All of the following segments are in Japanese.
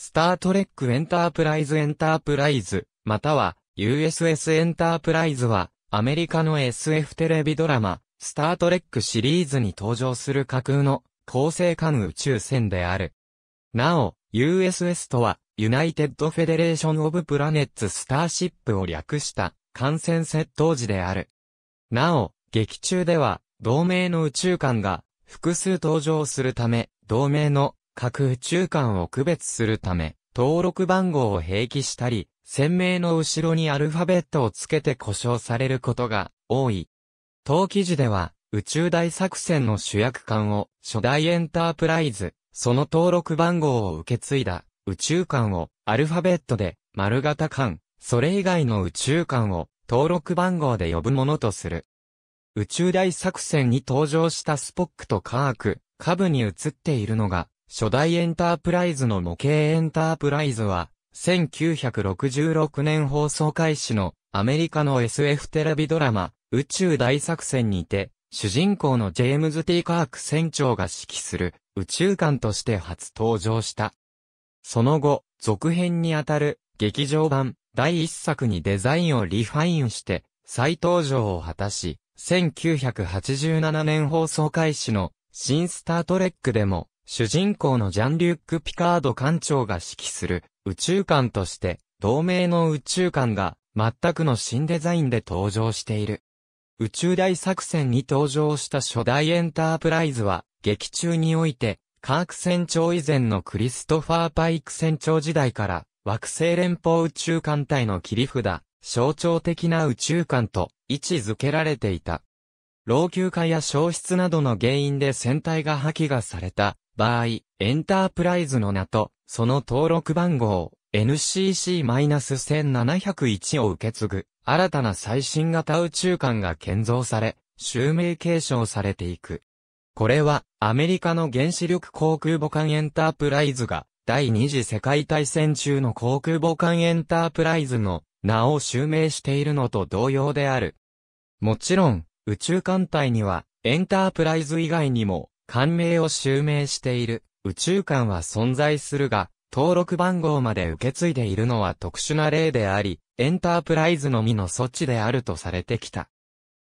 スタートレックエンタープライズエンタープライズ、または USS エンタープライズは、アメリカの SF テレビドラマ、スタートレックシリーズに登場する架空の恒星間宇宙船である。なお、USS とは、ユナイテッドフェデレーションオブプラネッツスターシップを略した艦船窃盗時である。なお、劇中では、同盟の宇宙艦が複数登場するため、同盟の各宇宙間を区別するため、登録番号を併記したり、鮮明の後ろにアルファベットをつけて故障されることが多い。当記事では、宇宙大作戦の主役艦を初代エンタープライズ、その登録番号を受け継いだ宇宙艦をアルファベットで丸型艦、それ以外の宇宙艦を登録番号で呼ぶものとする。宇宙大作戦に登場したスポックとカーク、下部に映っているのが初代エンタープライズの模型エンタープライズは、1966年放送開始のアメリカの SF テレビドラマ、宇宙大作戦にて、主人公のジェームズ・ティーカーク船長が指揮する宇宙艦として初登場した。その後、続編にあたる劇場版第一作にデザインをリファインして再登場を果たし、1987年放送開始の新スタートレックでも主人公のジャン・リュック・ピカード艦長が指揮する宇宙艦として、同盟の宇宙艦が全くの新デザインで登場している。宇宙大作戦に登場した初代エンタープライズは、劇中において、カーク船長以前のクリストファー・パイク船長時代から、惑星連邦宇宙艦隊の切り札、象徴的な宇宙艦と位置づけられていた。老朽化や消失などの原因で船体が破棄がされた場合、エンタープライズの名と、その登録番号、NCC-1701 を受け継ぐ、新たな最新型宇宙艦が建造され、襲名継承されていく。これは、アメリカの原子力航空母艦エンタープライズが、第二次世界大戦中の航空母艦エンタープライズの名を襲名しているのと同様である。もちろん、宇宙艦隊には、エンタープライズ以外にも、感銘を襲名している宇宙観は存在するが、登録番号まで受け継いでいるのは特殊な例であり、エンタープライズのみの措置であるとされてきた。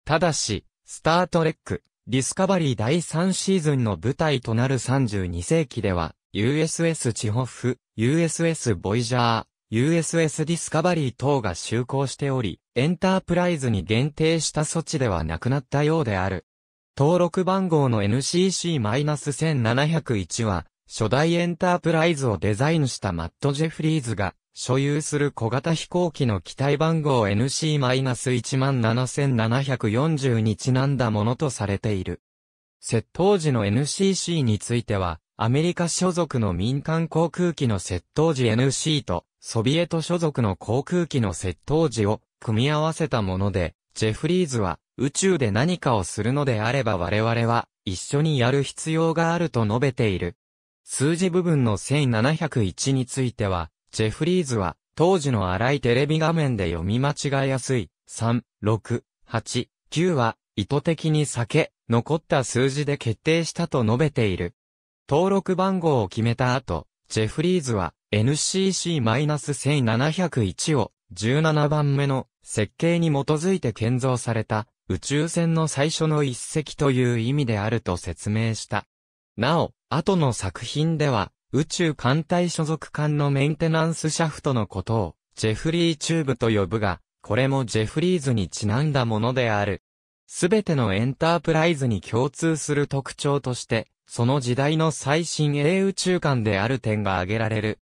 ただし、スタートレック、ディスカバリー第3シーズンの舞台となる32世紀では、USS チホフ、USS ボイジャー、USS ディスカバリー等が就航しており、エンタープライズに限定した措置ではなくなったようである。登録番号の NCC-1701 は、初代エンタープライズをデザインしたマット・ジェフリーズが、所有する小型飛行機の機体番号 NC-17740 にちなんだものとされている。窃盗時の NCC については、アメリカ所属の民間航空機の窃盗時 NC と、ソビエト所属の航空機の窃盗時を組み合わせたもので、ジェフリーズは、宇宙で何かをするのであれば我々は一緒にやる必要があると述べている。数字部分の1701については、ジェフリーズは当時の荒いテレビ画面で読み間違えやすい3、6、8、9は意図的に避け、残った数字で決定したと述べている。登録番号を決めた後、ジェフリーズは NCC-1701 を17番目の設計に基づいて建造された宇宙船の最初の一隻という意味であると説明した。なお、後の作品では、宇宙艦隊所属艦のメンテナンスシャフトのことを、ジェフリーチューブと呼ぶが、これもジェフリーズにちなんだものである。すべてのエンタープライズに共通する特徴として、その時代の最新鋭宇宙艦である点が挙げられる。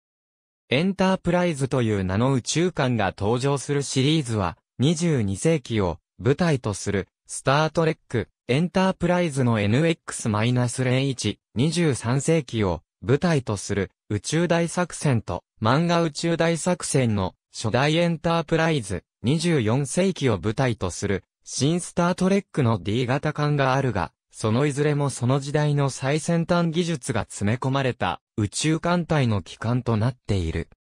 エンタープライズという名の宇宙艦が登場するシリーズは、22世紀を舞台とする、スタートレック、エンタープライズの NX-01、23世紀を舞台とする宇宙大作戦と漫画宇宙大作戦の初代エンタープライズ、24世紀を舞台とする新スタートレックの D 型艦があるが、そのいずれもその時代の最先端技術が詰め込まれた宇宙艦隊の機関となっている。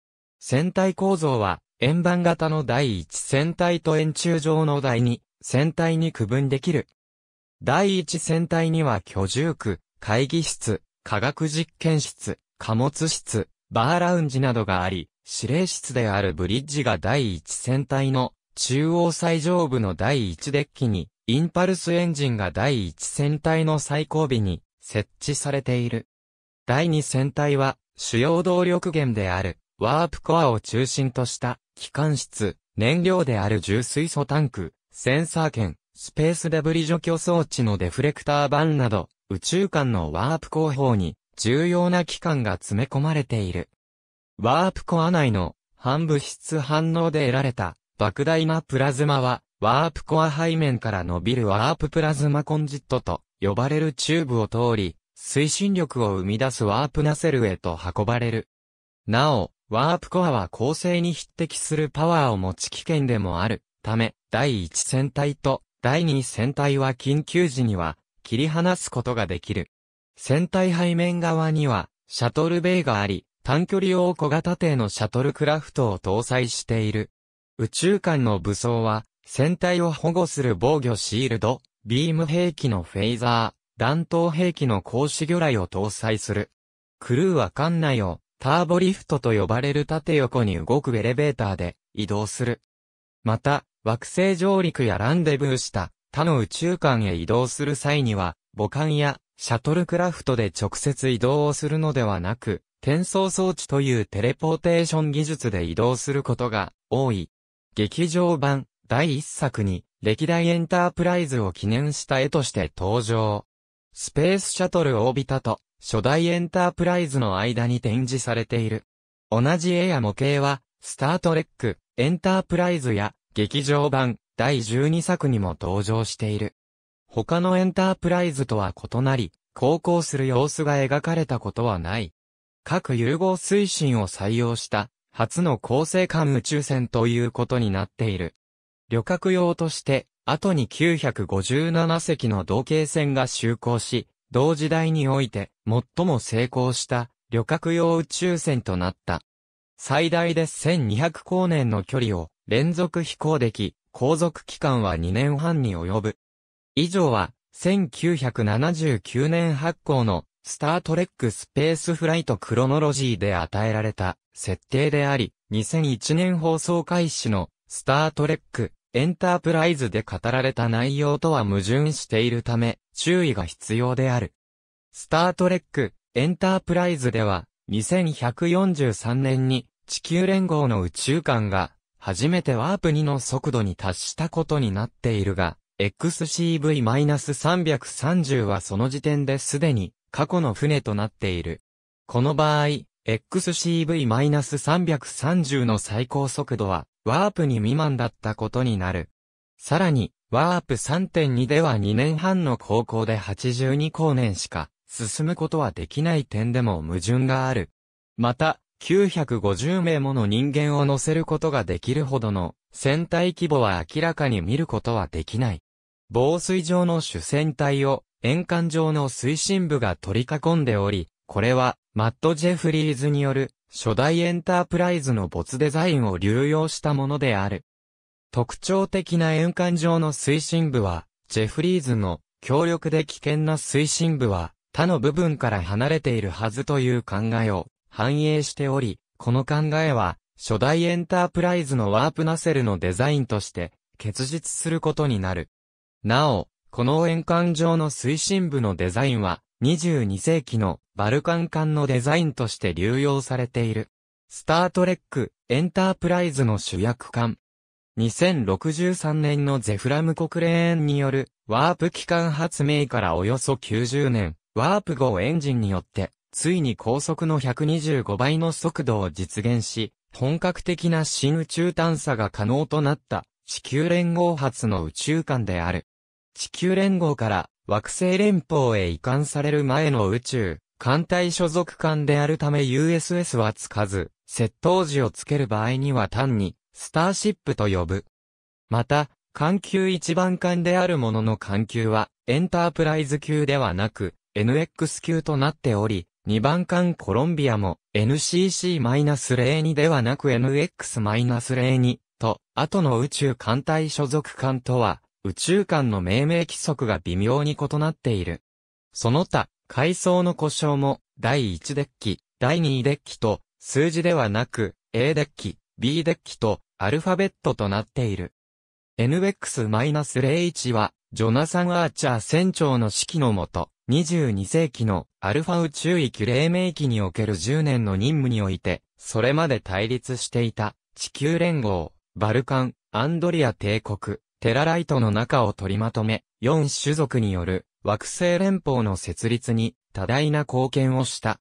船体構造は円盤型の第1船体と円柱状の第2船体に区分できる。第一船体には居住区、会議室、科学実験室、貨物室、バーラウンジなどがあり、指令室であるブリッジが第一船体の中央最上部の第一デッキに、インパルスエンジンが第一船体の最後尾に設置されている。第二船体は主要動力源であるワープコアを中心とした機関室、燃料である重水素タンク、センサー圏、スペースデブリ除去装置のデフレクター板など、宇宙間のワープ工法に重要な機関が詰め込まれている。ワープコア内の反物質反応で得られた莫大なプラズマは、ワープコア背面から伸びるワーププラズマコンジットと呼ばれるチューブを通り、推進力を生み出すワープナセルへと運ばれる。なお、ワープコアは構成に匹敵するパワーを持ち危険でもある。ため、第1戦隊と第2戦隊は緊急時には切り離すことができる。戦隊背面側にはシャトルベイがあり、短距離用小型艇のシャトルクラフトを搭載している。宇宙間の武装は、船体を保護する防御シールド、ビーム兵器のフェイザー、弾頭兵器の格子魚雷を搭載する。クルーは艦内をターボリフトと呼ばれる縦横に動くエレベーターで移動する。また、惑星上陸やランデブーした他の宇宙間へ移動する際には、母艦やシャトルクラフトで直接移動をするのではなく、転送装置というテレポーテーション技術で移動することが多い。劇場版第1作に歴代エンタープライズを記念した絵として登場。スペースシャトルオービタと初代エンタープライズの間に展示されている。同じ絵や模型は、スタートレック、エンタープライズや劇場版第12作にも登場している。他のエンタープライズとは異なり、航行する様子が描かれたことはない。各融合推進を採用した初の恒星間宇宙船ということになっている。旅客用として、後に957隻の同型船が就航し、同時代において最も成功した旅客用宇宙船となった。最大で1200光年の距離を連続飛行でき、航続期間は2年半に及ぶ。以上は、1979年発行の、スタートレックスペースフライトクロノロジーで与えられた設定であり、2001年放送開始のスタートレックエンタープライズで語られた内容とは矛盾しているため注意が必要である。スタートレックエンタープライズでは2143年に地球連合の宇宙館が初めてワープ2の速度に達したことになっているが、XCV-330 はその時点ですでに過去の船となっている。この場合、XCV-330 の最高速度は、ワープ2未満だったことになる。さらに、ワープ3.2では2年半の高校で82光年しか進むことはできない点でも矛盾がある。また、950名もの人間を乗せることができるほどの船体規模は明らかに見ることはできない。防水上の主船体を円環上の推進部が取り囲んでおり、これはマット・ジェフリーズによる初代エンタープライズの没デザインを流用したものである。特徴的な円環上の推進部は、ジェフリーズの強力で危険な推進部は他の部分から離れているはずという考えを反映しており、この考えは、初代エンタープライズのワープナセルのデザインとして、結実することになる。なお、この円環上の推進部のデザインは、22世紀のバルカン艦のデザインとして流用されている。スタートレック、エンタープライズの主役艦。2063年のゼフラム国連によるワープ機関発明からおよそ90年、ワープ号エンジンによってついに高速の125倍の速度を実現し、本格的な新宇宙探査が可能となった地球連合発の宇宙間である。地球連合から惑星連邦へ移管される前の宇宙、艦隊所属艦であるため USS はつかず、窃盗時をつける場合には単に、スターシップと呼ぶ。また、艦球一番艦であるものの艦球は、エンタープライズ級ではなく、NX 級となっており、2番艦コロンビアも NCC-02 ではなく NX-02 と後の宇宙艦隊所属艦とは宇宙艦の命名規則が微妙に異なっている。その他、階層の故障も、第1デッキ、第2デッキと、数字ではなく、A デッキ、B デッキと、アルファベットとなっている。NX-01 は、ジョナサン・アーチャー船長の指揮のもと、22世紀のアルファ宇宙域黎明期における10年の任務において、それまで対立していた地球連合、バルカン、アンドリア帝国、テラライトの中を取りまとめ、4種族による惑星連邦の設立に多大な貢献をした。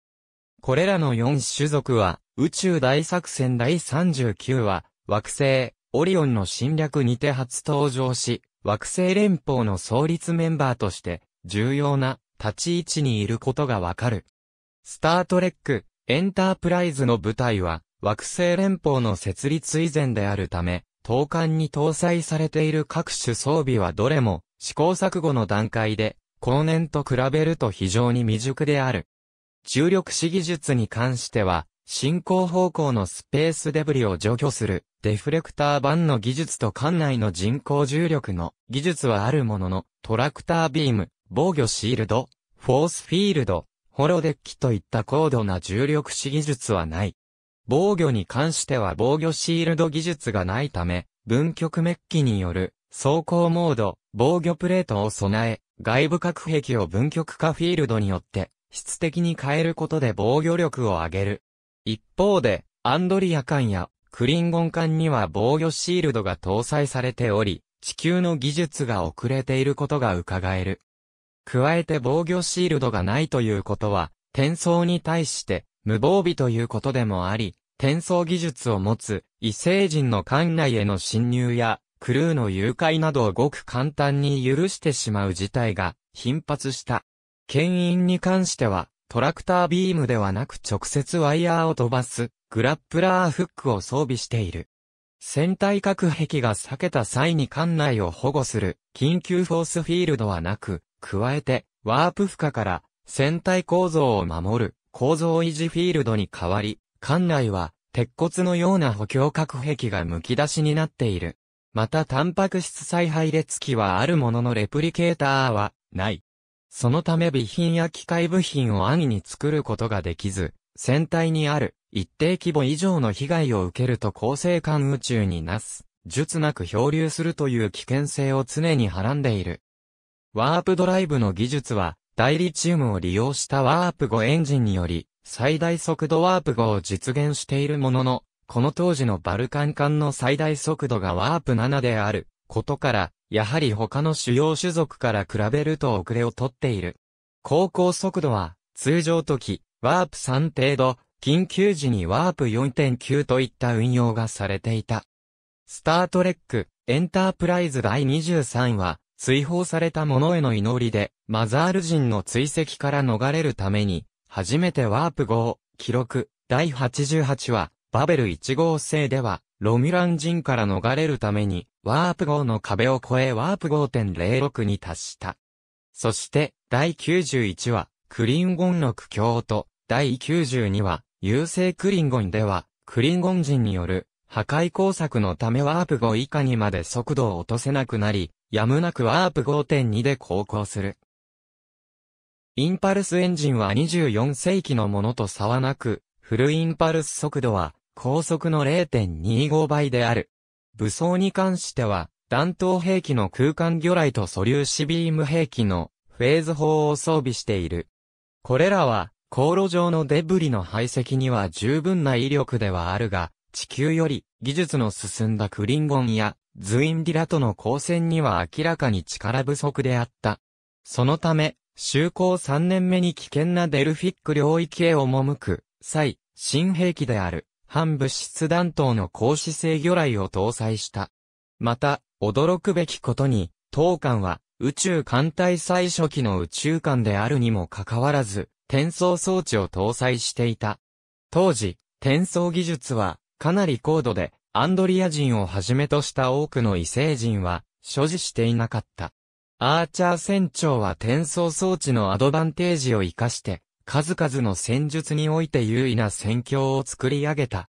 これらの4種族は、宇宙大作戦第39話、惑星、オリオンの侵略にて初登場し、惑星連邦の創立メンバーとして、重要な立ち位置にいることがわかる。スタートレック、エンタープライズの舞台は、惑星連邦の設立以前であるため、投函に搭載されている各種装備はどれも、試行錯誤の段階で、後年と比べると非常に未熟である。重力子技術に関しては、進行方向のスペースデブリを除去するデフレクター版の技術と艦内の人工重力の技術はあるものの、トラクタービーム、防御シールド、フォースフィールド、ホロデッキといった高度な重力子技術はない。防御に関しては防御シールド技術がないため、分極メッキによる走行モード、防御プレートを備え、外部隔壁を分極化フィールドによって質的に変えることで防御力を上げる。一方で、アンドリア艦やクリンゴン艦には防御シールドが搭載されており、地球の技術が遅れていることが伺える。加えて防御シールドがないということは、転送に対して無防備ということでもあり、転送技術を持つ異星人の艦内への侵入やクルーの誘拐などをごく簡単に許してしまう事態が頻発した。牽引に関してはトラクタービームではなく直接ワイヤーを飛ばすグラップラーフックを装備している。船体隔壁が裂けた際に艦内を保護する緊急フォースフィールドはなく、加えて、ワープ負荷から船体構造を守る構造維持フィールドに変わり、艦内は鉄骨のような補強核壁が剥き出しになっている。またタンパク質再配列機はあるもののレプリケーターはない。そのため備品や機械部品を安易に作ることができず、船体にある一定規模以上の被害を受けると構成感宇宙になす、術なく漂流するという危険性を常にはらんでいる。ワープドライブの技術は、ダイリチウムを利用したワープ5エンジンにより、最大速度ワープ5を実現しているものの、この当時のバルカン間の最大速度がワープ7であることから、やはり他の主要種族から比べると遅れをとっている。航行速度は、通常時、ワープ3程度、緊急時にワープ4.9といった運用がされていた。スタートレック、エンタープライズ第23は、追放された者への祈りで、マザール人の追跡から逃れるために、初めてワープ号、記録、第88話、バベル1号星では、ロミュラン人から逃れるために、ワープ号の壁を越えワープ5.06に達した。そして、第91話、クリンゴン六強と、第92話、優勢クリンゴンでは、クリンゴン人による破壊工作のためワープ号以下にまで速度を落とせなくなり、やむなくワープ5.2で航行する。インパルスエンジンは24世紀のものと差はなく、フルインパルス速度は高速の0.25倍である。武装に関しては、弾頭兵器の空間魚雷と素粒子ビーム兵器のフェーズ砲を装備している。これらは、航路上のデブリの排斥には十分な威力ではあるが、地球より技術の進んだクリンゴンやズインディラとの交戦には明らかに力不足であった。そのため、就航3年目に危険なデルフィック領域へ赴く、際、新兵器である、反物質弾頭の格子制魚雷を搭載した。また、驚くべきことに、当艦は、宇宙艦隊最初期の宇宙艦であるにもかかわらず、転送装置を搭載していた。当時、転送技術は、かなり高度で、アンドリア人をはじめとした多くの異星人は、所持していなかった。アーチャー船長は転送装置のアドバンテージを活かして、数々の戦術において優位な戦況を作り上げた。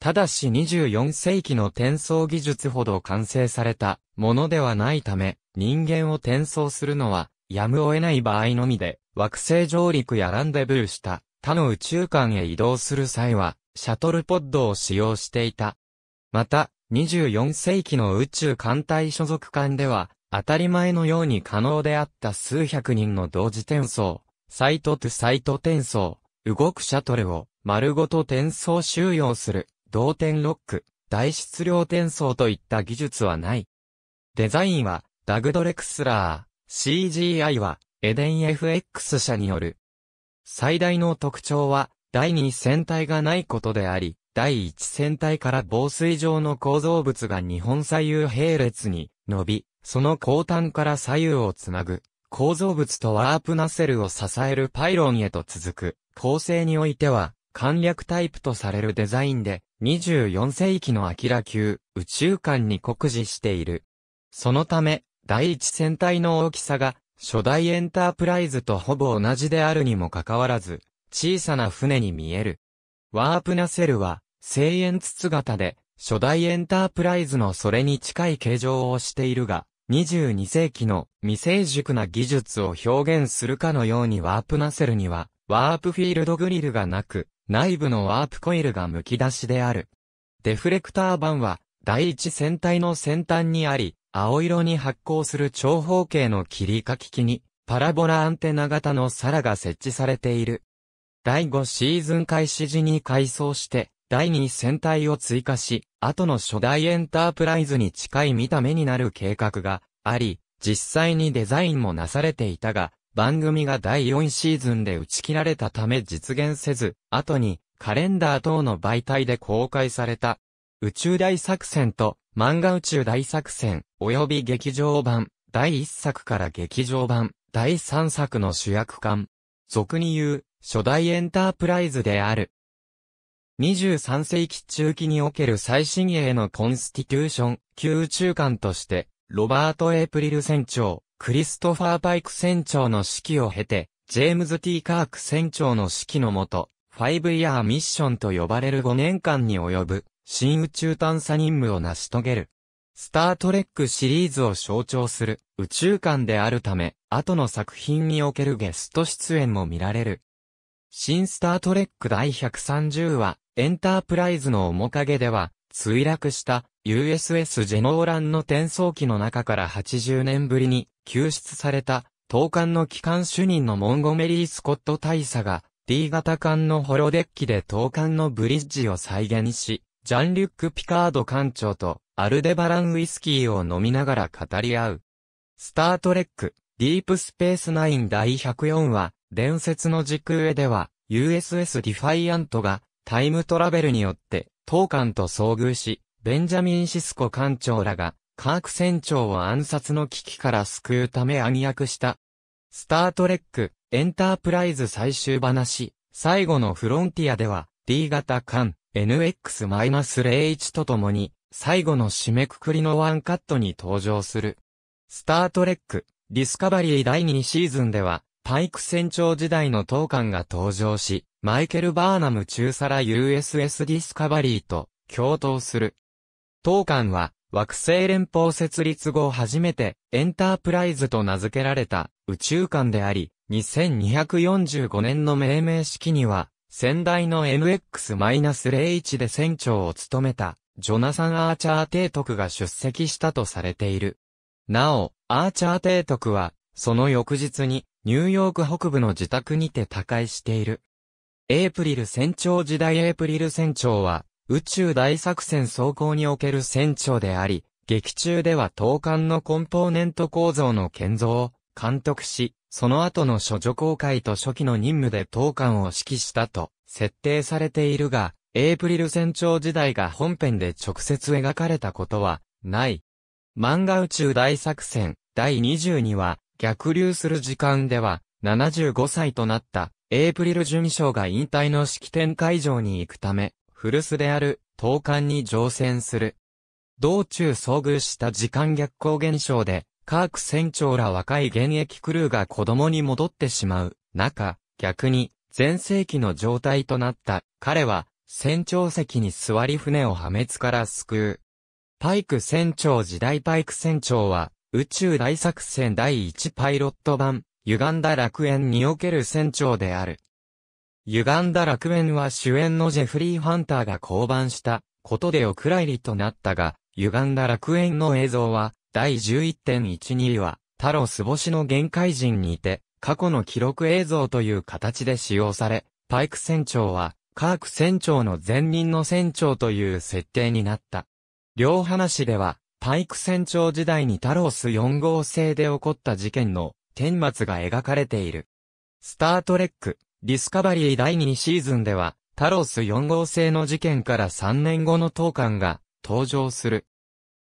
ただし24世紀の転送技術ほど完成されたものではないため、人間を転送するのは、やむを得ない場合のみで、惑星上陸やランデブーした他の宇宙間へ移動する際は、シャトルポッドを使用していた。また、24世紀の宇宙艦隊所属艦では、当たり前のように可能であった数百人の同時転送、サイトトゥサイト転送、動くシャトルを丸ごと転送収容する、同点ロック、大質量転送といった技術はない。デザインは、ダグドレクスラー、CGI は、エデン FX 社による。最大の特徴は、第二戦隊がないことであり、第一戦隊から防水上の構造物が日本左右並列に伸び、その後端から左右をつなぐ、構造物とワープナセルを支えるパイロンへと続く、構成においては、簡略タイプとされるデザインで、24世紀のアキラ級、宇宙間に酷似している。そのため、第一戦隊の大きさが、初代エンタープライズとほぼ同じであるにもかかわらず、小さな船に見える。ワープナセルは、千円筒型で、初代エンタープライズのそれに近い形状をしているが、22世紀の未成熟な技術を表現するかのようにワープナセルには、ワープフィールドグリルがなく、内部のワープコイルが剥き出しである。デフレクター板は、第一船体の先端にあり、青色に発光する長方形の切り書き機に、パラボラアンテナ型の皿が設置されている。第5シーズン開始時に改装して、第2戦隊を追加し、後の初代エンタープライズに近い見た目になる計画があり、実際にデザインもなされていたが、番組が第4シーズンで打ち切られたため実現せず、後にカレンダー等の媒体で公開された。宇宙大作戦と漫画宇宙大作戦及び劇場版第1作から劇場版第3作の主役館。俗に言う初代エンタープライズである23世紀中期における最新鋭のコンスティテューション、旧宇宙として、ロバート・エイプリル船長、クリストファー・パイク船長の指揮を経て、ジェームズ・ T・ カーク船長の指揮のもと、5イヤーミッションと呼ばれる5年間に及ぶ、新宇宙探査任務を成し遂げる。スタートレックシリーズを象徴する宇宙観であるため、後の作品におけるゲスト出演も見られる。新スタートレック第130話、エンタープライズの面影では、墜落した USS ジェノーランの転送機の中から80年ぶりに救出された、当艦の機関主任のモンゴメリー・スコット大佐が、D 型艦のホロデッキで当艦のブリッジを再現し、ジャンリュック・ピカード艦長とアルデバランウイスキーを飲みながら語り合う。スタートレック、ディープスペースナイン第104話、伝説の時空では、USS ディファイアントがタイムトラベルによって、当館と遭遇し、ベンジャミン・シスコ艦長らが、カーク船長を暗殺の危機から救うため暗躍した。スタートレック、エンタープライズ最終話、最後のフロンティアでは、D 型艦、NX-01 とともに、最後の締めくくりのワンカットに登場する。スタートレック、ディスカバリー第2シーズンでは、パイク船長時代の当館が登場し、マイケル・バーナム中皿 USS ディスカバリーと共闘する。当館は惑星連邦設立後初めてエンタープライズと名付けられた宇宙館であり、2245年の命名式には、先代の MX-01 で船長を務めた、ジョナサン・アーチャー提督が出席したとされている。なお、アーチャー提督は、その翌日に、ニューヨーク北部の自宅にて他界している。エイプリル船長時代エイプリル船長は、宇宙大作戦走行における船長であり、劇中では投函のコンポーネント構造の建造を監督し、その後の処女公開と初期の任務で投函を指揮したと設定されているが、エイプリル船長時代が本編で直接描かれたことはない。漫画宇宙大作戦第22話逆流する時間では、75歳となった、エイプリル准将が引退の式典会場に行くため、古巣である、東艦に乗船する。道中遭遇した時間逆行現象で、カーク船長ら若い現役クルーが子供に戻ってしまう中、逆に、前世紀の状態となった彼は、船長席に座り船を破滅から救う。パイク船長時代パイク船長は、宇宙大作戦第1パイロット版、歪んだ楽園における船長である。歪んだ楽園は主演のジェフリー・ハンターが降板したことでお蔵入りとなったが、歪んだ楽園の映像は、第11.12は、タロス星の限界人にて、過去の記録映像という形で使用され、パイク船長は、カーク船長の前任の船長という設定になった。両話では、パイク船長時代にタロース4号星で起こった事件の顛末が描かれている。スタートレック、ディスカバリー第2シーズンでは、タロース4号星の事件から3年後の当館が登場する。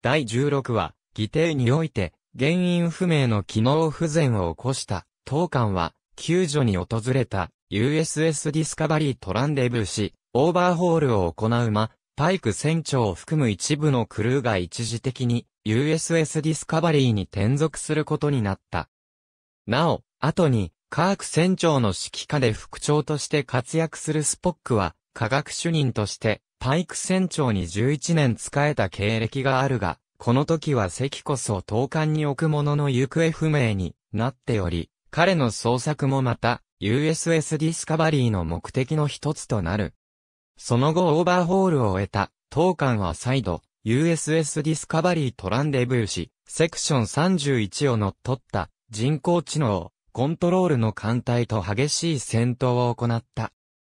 第16話、議定において、原因不明の機能不全を起こした当館は、救助に訪れた USS ディスカバリートランデブーし、オーバーホールを行うま、パイク船長を含む一部のクルーが一時的に USS ディスカバリーに転属することになった。なお、後に、カーク船長の指揮下で副長として活躍するスポックは、科学主任として、パイク船長に11年仕えた経歴があるが、この時は席こそ投函に置くものの行方不明になっており、彼の捜索もまた、USS ディスカバリーの目的の一つとなる。その後オーバーホールを終えた、当館は再度、USS ディスカバリーとランデブーし、セクション31を乗っ取った人工知能、コントロールの艦隊と激しい戦闘を行った。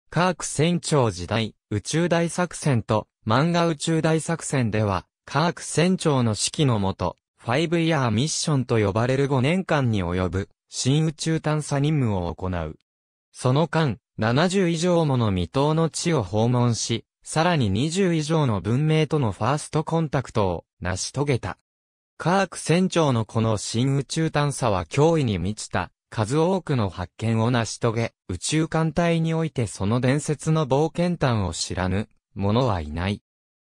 カーク船長時代、宇宙大作戦と漫画宇宙大作戦では、カーク船長の指揮のもと、5イヤーミッションと呼ばれる5年間に及ぶ、新宇宙探査任務を行う。その間、70以上もの未踏の地を訪問し、さらに20以上の文明とのファーストコンタクトを成し遂げた。カーク船長のこの新宇宙探査は脅威に満ちた数多くの発見を成し遂げ、宇宙艦隊においてその伝説の冒険探を知らぬ者はいない。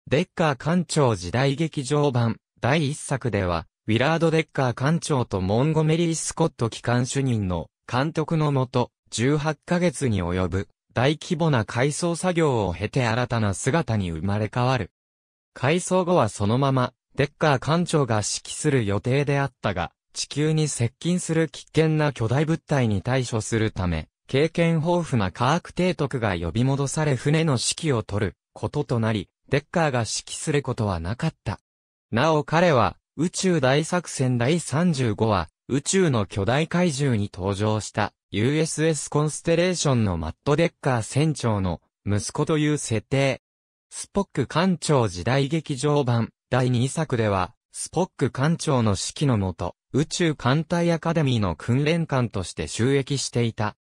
デッカー艦長時代劇場版第一作では、ウィラード・デッカー艦長とモンゴメリー・スコット機関主任の監督のもと、18ヶ月に及ぶ大規模な改装作業を経て新たな姿に生まれ変わる。改装後はそのまま、デッカー艦長が指揮する予定であったが、地球に接近する危険な巨大物体に対処するため、経験豊富な科学提督が呼び戻され船の指揮を取ることとなり、デッカーが指揮することはなかった。なお彼は、宇宙大作戦第35は、宇宙の巨大怪獣に登場した USS コンステレーションのマット・デッカー船長の息子という設定。スポック艦長時代劇場版第2作では、スポック艦長の指揮のもと、宇宙艦隊アカデミーの訓練艦として収益していた。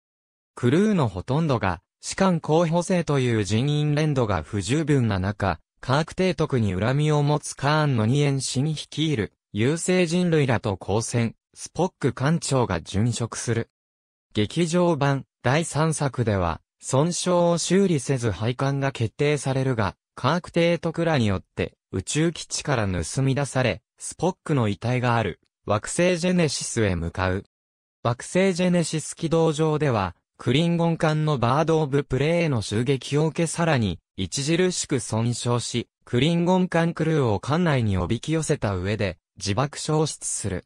クルーのほとんどが、士官候補生という人員連動が不十分な中、科学帝提督に恨みを持つカーンの二円に率いる、優勢人類らと交戦、スポック艦長が殉職する。劇場版第3作では、損傷を修理せず配管が決定されるが、カークテートクラによって宇宙基地から盗み出され、スポックの遺体がある惑星ジェネシスへ向かう。惑星ジェネシス軌道上では、クリンゴン艦のバード・オブ・プレイへの襲撃を受けさらに、著しく損傷し、クリンゴン艦クルーを艦内におびき寄せた上で、自爆消失する。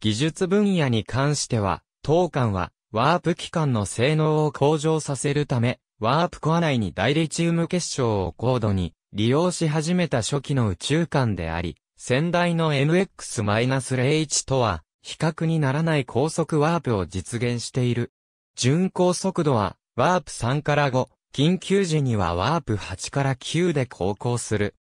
技術分野に関しては、当艦は、ワープ機関の性能を向上させるため、ワープコア内に大リチウム結晶を高度に利用し始めた初期の宇宙間であり、先代の MX-01 とは比較にならない高速ワープを実現している。巡航速度はワープ3から5、緊急時にはワープ8から9で航行する。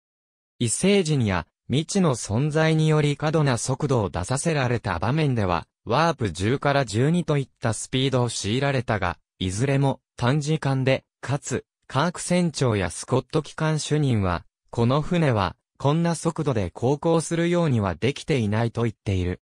異星人や未知の存在により過度な速度を出させられた場面では、ワープ10から12といったスピードを強いられたが、いずれも短時間で、かつ、カーク船長やスコット機関主任は、この船は、こんな速度で航行するようにはできていないと言っている。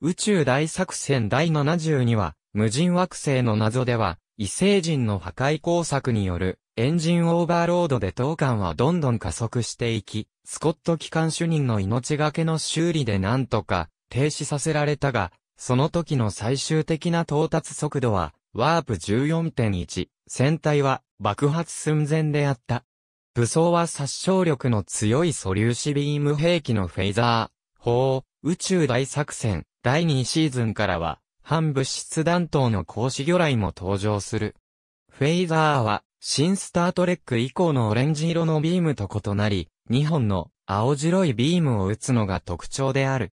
宇宙大作戦第72は、無人惑星の謎では、異星人の破壊工作による、エンジンオーバーロードで等間はどんどん加速していき、スコット機関主任の命がけの修理でなんとか、停止させられたが、その時の最終的な到達速度は、ワープ14.1、船体は爆発寸前であった。武装は殺傷力の強い素粒子ビーム兵器のフェイザー、砲、宇宙大作戦、第2シーズンからは、反物質弾頭の格子魚雷も登場する。フェイザーは、新スタートレック以降のオレンジ色のビームと異なり、2本の青白いビームを撃つのが特徴である。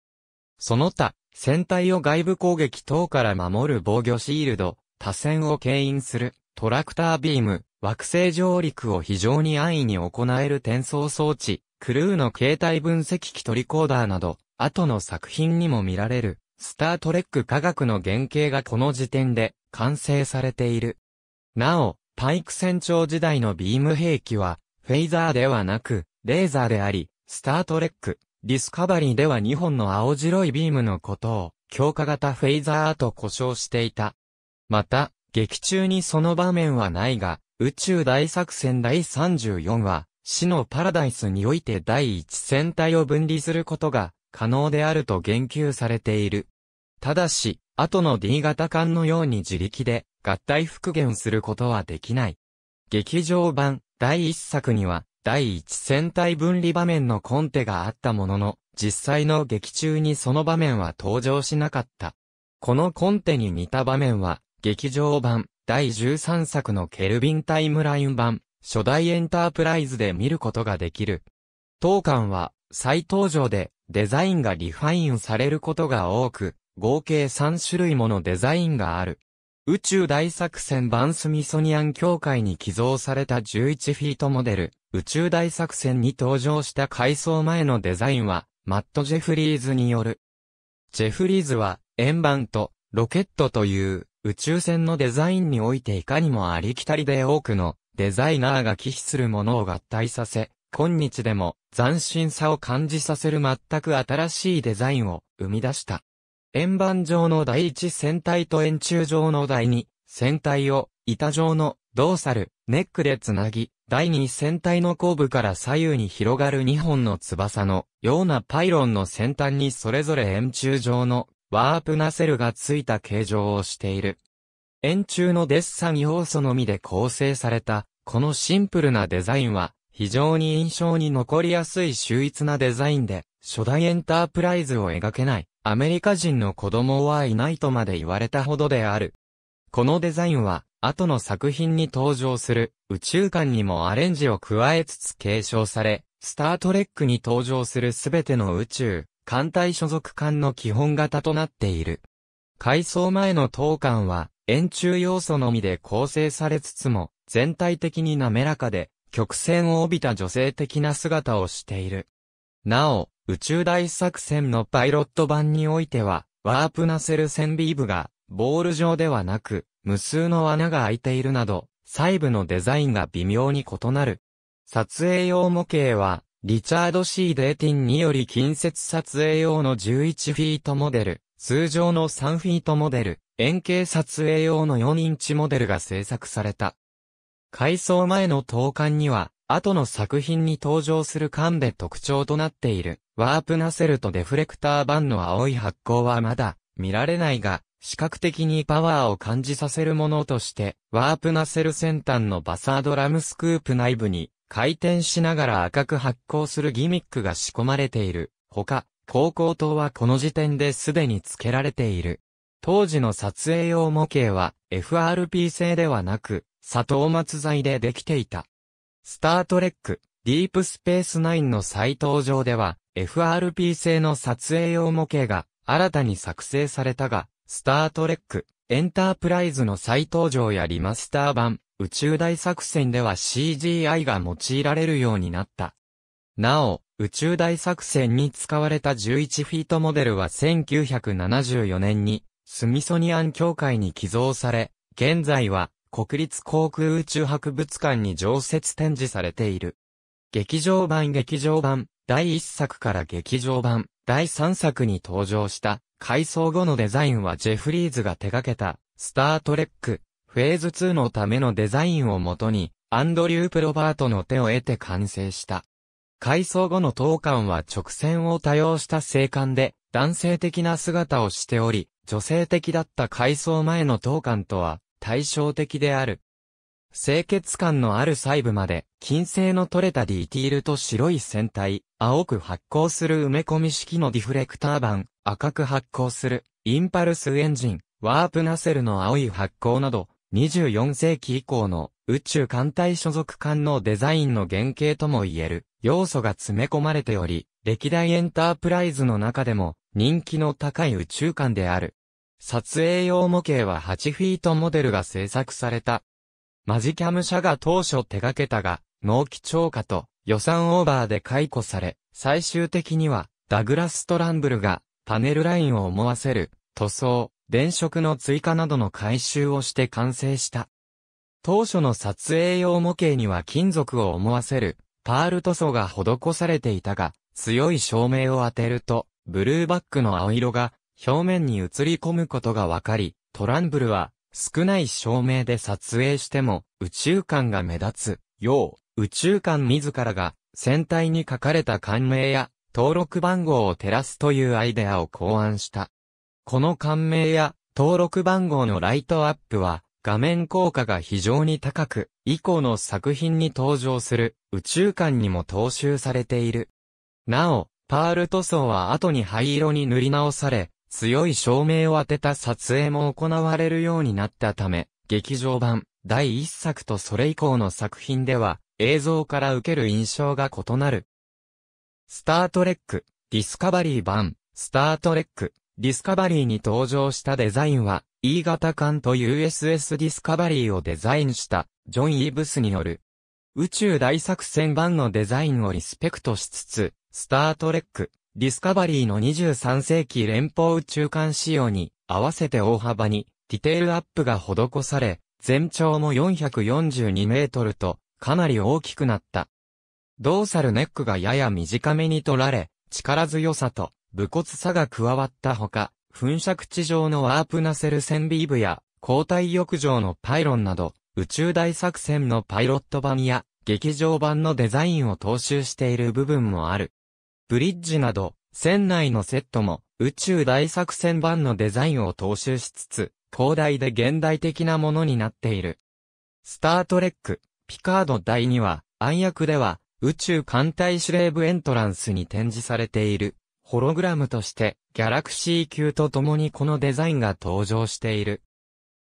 その他、船体を外部攻撃等から守る防御シールド、多線を牽引する、トラクタービーム、惑星上陸を非常に安易に行える転送装置、クルーの携帯分析機トリコーダーなど、後の作品にも見られる、スタートレック科学の原型がこの時点で完成されている。なお、パイク船長時代のビーム兵器は、フェイザーではなく、レーザーであり、スタートレック、ディスカバリーでは2本の青白いビームのことを、強化型フェイザーと呼称していた。また、劇中にその場面はないが、宇宙大作戦第34は、死のパラダイスにおいて第一戦隊を分離することが可能であると言及されている。ただし、後の D 型艦のように自力で合体復元することはできない。劇場版第1作には第一戦隊分離場面のコンテがあったものの、実際の劇中にその場面は登場しなかった。このコンテに似た場面は、劇場版、第13作のケルビンタイムライン版、初代エンタープライズで見ることができる。当館は、再登場で、デザインがリファインされることが多く、合計3種類ものデザインがある。宇宙大作戦版スミソニアン協会に寄贈された11フィートモデル、宇宙大作戦に登場した改装前のデザインは、マット・ジェフリーズによる。ジェフリーズは、円盤と、ロケットという、宇宙船のデザインにおいていかにもありきたりで多くの、デザイナーが寄避するものを合体させ、今日でも斬新さを感じさせる全く新しいデザインを生み出した。円盤上の第一船体と円柱上の第二船体を板状のドーサル、ネックでつなぎ、第2船体の後部から左右に広がる2本の翼のようなパイロンの先端にそれぞれ円柱状のワープナセルがついた形状をしている。円柱のデッサン要素のみで構成された、このシンプルなデザインは、非常に印象に残りやすい秀逸なデザインで、初代エンタープライズを描けない、アメリカ人の子供はいないとまで言われたほどである。このデザインは、後の作品に登場する宇宙観にもアレンジを加えつつ継承され、スタートレックに登場するすべての宇宙、艦隊所属艦の基本型となっている。改装前の当艦は、円柱要素のみで構成されつつも、全体的に滑らかで、曲線を帯びた女性的な姿をしている。なお、宇宙大作戦のパイロット版においては、ワープナセルセンビーブがボール状ではなく、無数の穴が開いているなど、細部のデザインが微妙に異なる。撮影用模型は、リチャード C. デーティンにより近接撮影用の11フィートモデル、通常の3フィートモデル、円形撮影用の4インチモデルが制作された。改装前の投函には、後の作品に登場する缶で特徴となっている、ワープナセルとデフレクター板の青い発光はまだ見られないが、視覚的にパワーを感じさせるものとして、ワープナセル先端のバサードラムスクープ内部に、回転しながら赤く発光するギミックが仕込まれている。他、高校灯はこの時点ですでに付けられている。当時の撮影用模型は FRP 製ではなく、砂糖末材でできていた。スタートレック、ディープスペース9の再登場では、FRP 製の撮影用模型が新たに作成されたが、スタートレック、エンタープライズの再登場やリマスター版、宇宙大作戦では CGI が用いられるようになった。なお、宇宙大作戦に使われた11フィートモデルは1974年に、スミソニアン協会に寄贈され、現在は、国立航空宇宙博物館に常設展示されている。劇場版劇場版、第1作から劇場版、第3作に登場した、改装後のデザインはジェフリーズが手掛けた、スタートレック、フェーズ2のためのデザインをもとに、アンドリュー・プロバートの手を得て完成した。改装後の当館は直線を多用した生観で、男性的な姿をしており、女性的だった改装前の当館とは対照的である。清潔感のある細部まで、金星の取れたディティールと白い船体、青く発光する埋め込み式のディフレクター板、赤く発光する、インパルスエンジン、ワープナセルの青い発光など、24世紀以降の宇宙艦隊所属艦のデザインの原型とも言える要素が詰め込まれており、歴代エンタープライズの中でも人気の高い宇宙艦である。撮影用模型は8フィートモデルが製作された。マジキャム社が当初手掛けたが、納期超過と予算オーバーで解雇され、最終的にはダグラス・トランブルがパネルラインを思わせる、塗装、電飾の追加などの改修をして完成した。当初の撮影用模型には金属を思わせる、パール塗装が施されていたが、強い照明を当てると、ブルーバックの青色が表面に映り込むことがわかり、トランブルは少ない照明で撮影しても宇宙観が目立つよう、宇宙観自らが船体に書かれた感銘や登録番号を照らすというアイデアを考案した。この感銘や登録番号のライトアップは画面効果が非常に高く、以降の作品に登場する宇宙観にも踏襲されている。なお、パール塗装は後に灰色に塗り直され、強い照明を当てた撮影も行われるようになったため、劇場版第1作とそれ以降の作品では映像から受ける印象が異なる。スタートレック、ディスカバリー版、スタートレック、ディスカバリーに登場したデザインは、E 型艦と USS ディスカバリーをデザインした、ジョン・イブスによる、宇宙大作戦版のデザインをリスペクトしつつ、スタートレック、ディスカバリーの23世紀連邦宇宙艦仕様に合わせて大幅にディテールアップが施され、全長も442メートルとかなり大きくなった。ドーサルネックがやや短めに取られ、力強さと武骨さが加わったほか、噴射地上のワープナセルセンビーブや、交代浴場のパイロンなど、宇宙大作戦のパイロット版や、劇場版のデザインを踏襲している部分もある。ブリッジなど、船内のセットも、宇宙大作戦版のデザインを踏襲しつつ、広大で現代的なものになっている。スタートレック、ピカード第2話、暗躍では、宇宙艦隊司令部エントランスに展示されている、ホログラムとして、ギャラクシー級と共にこのデザインが登場している。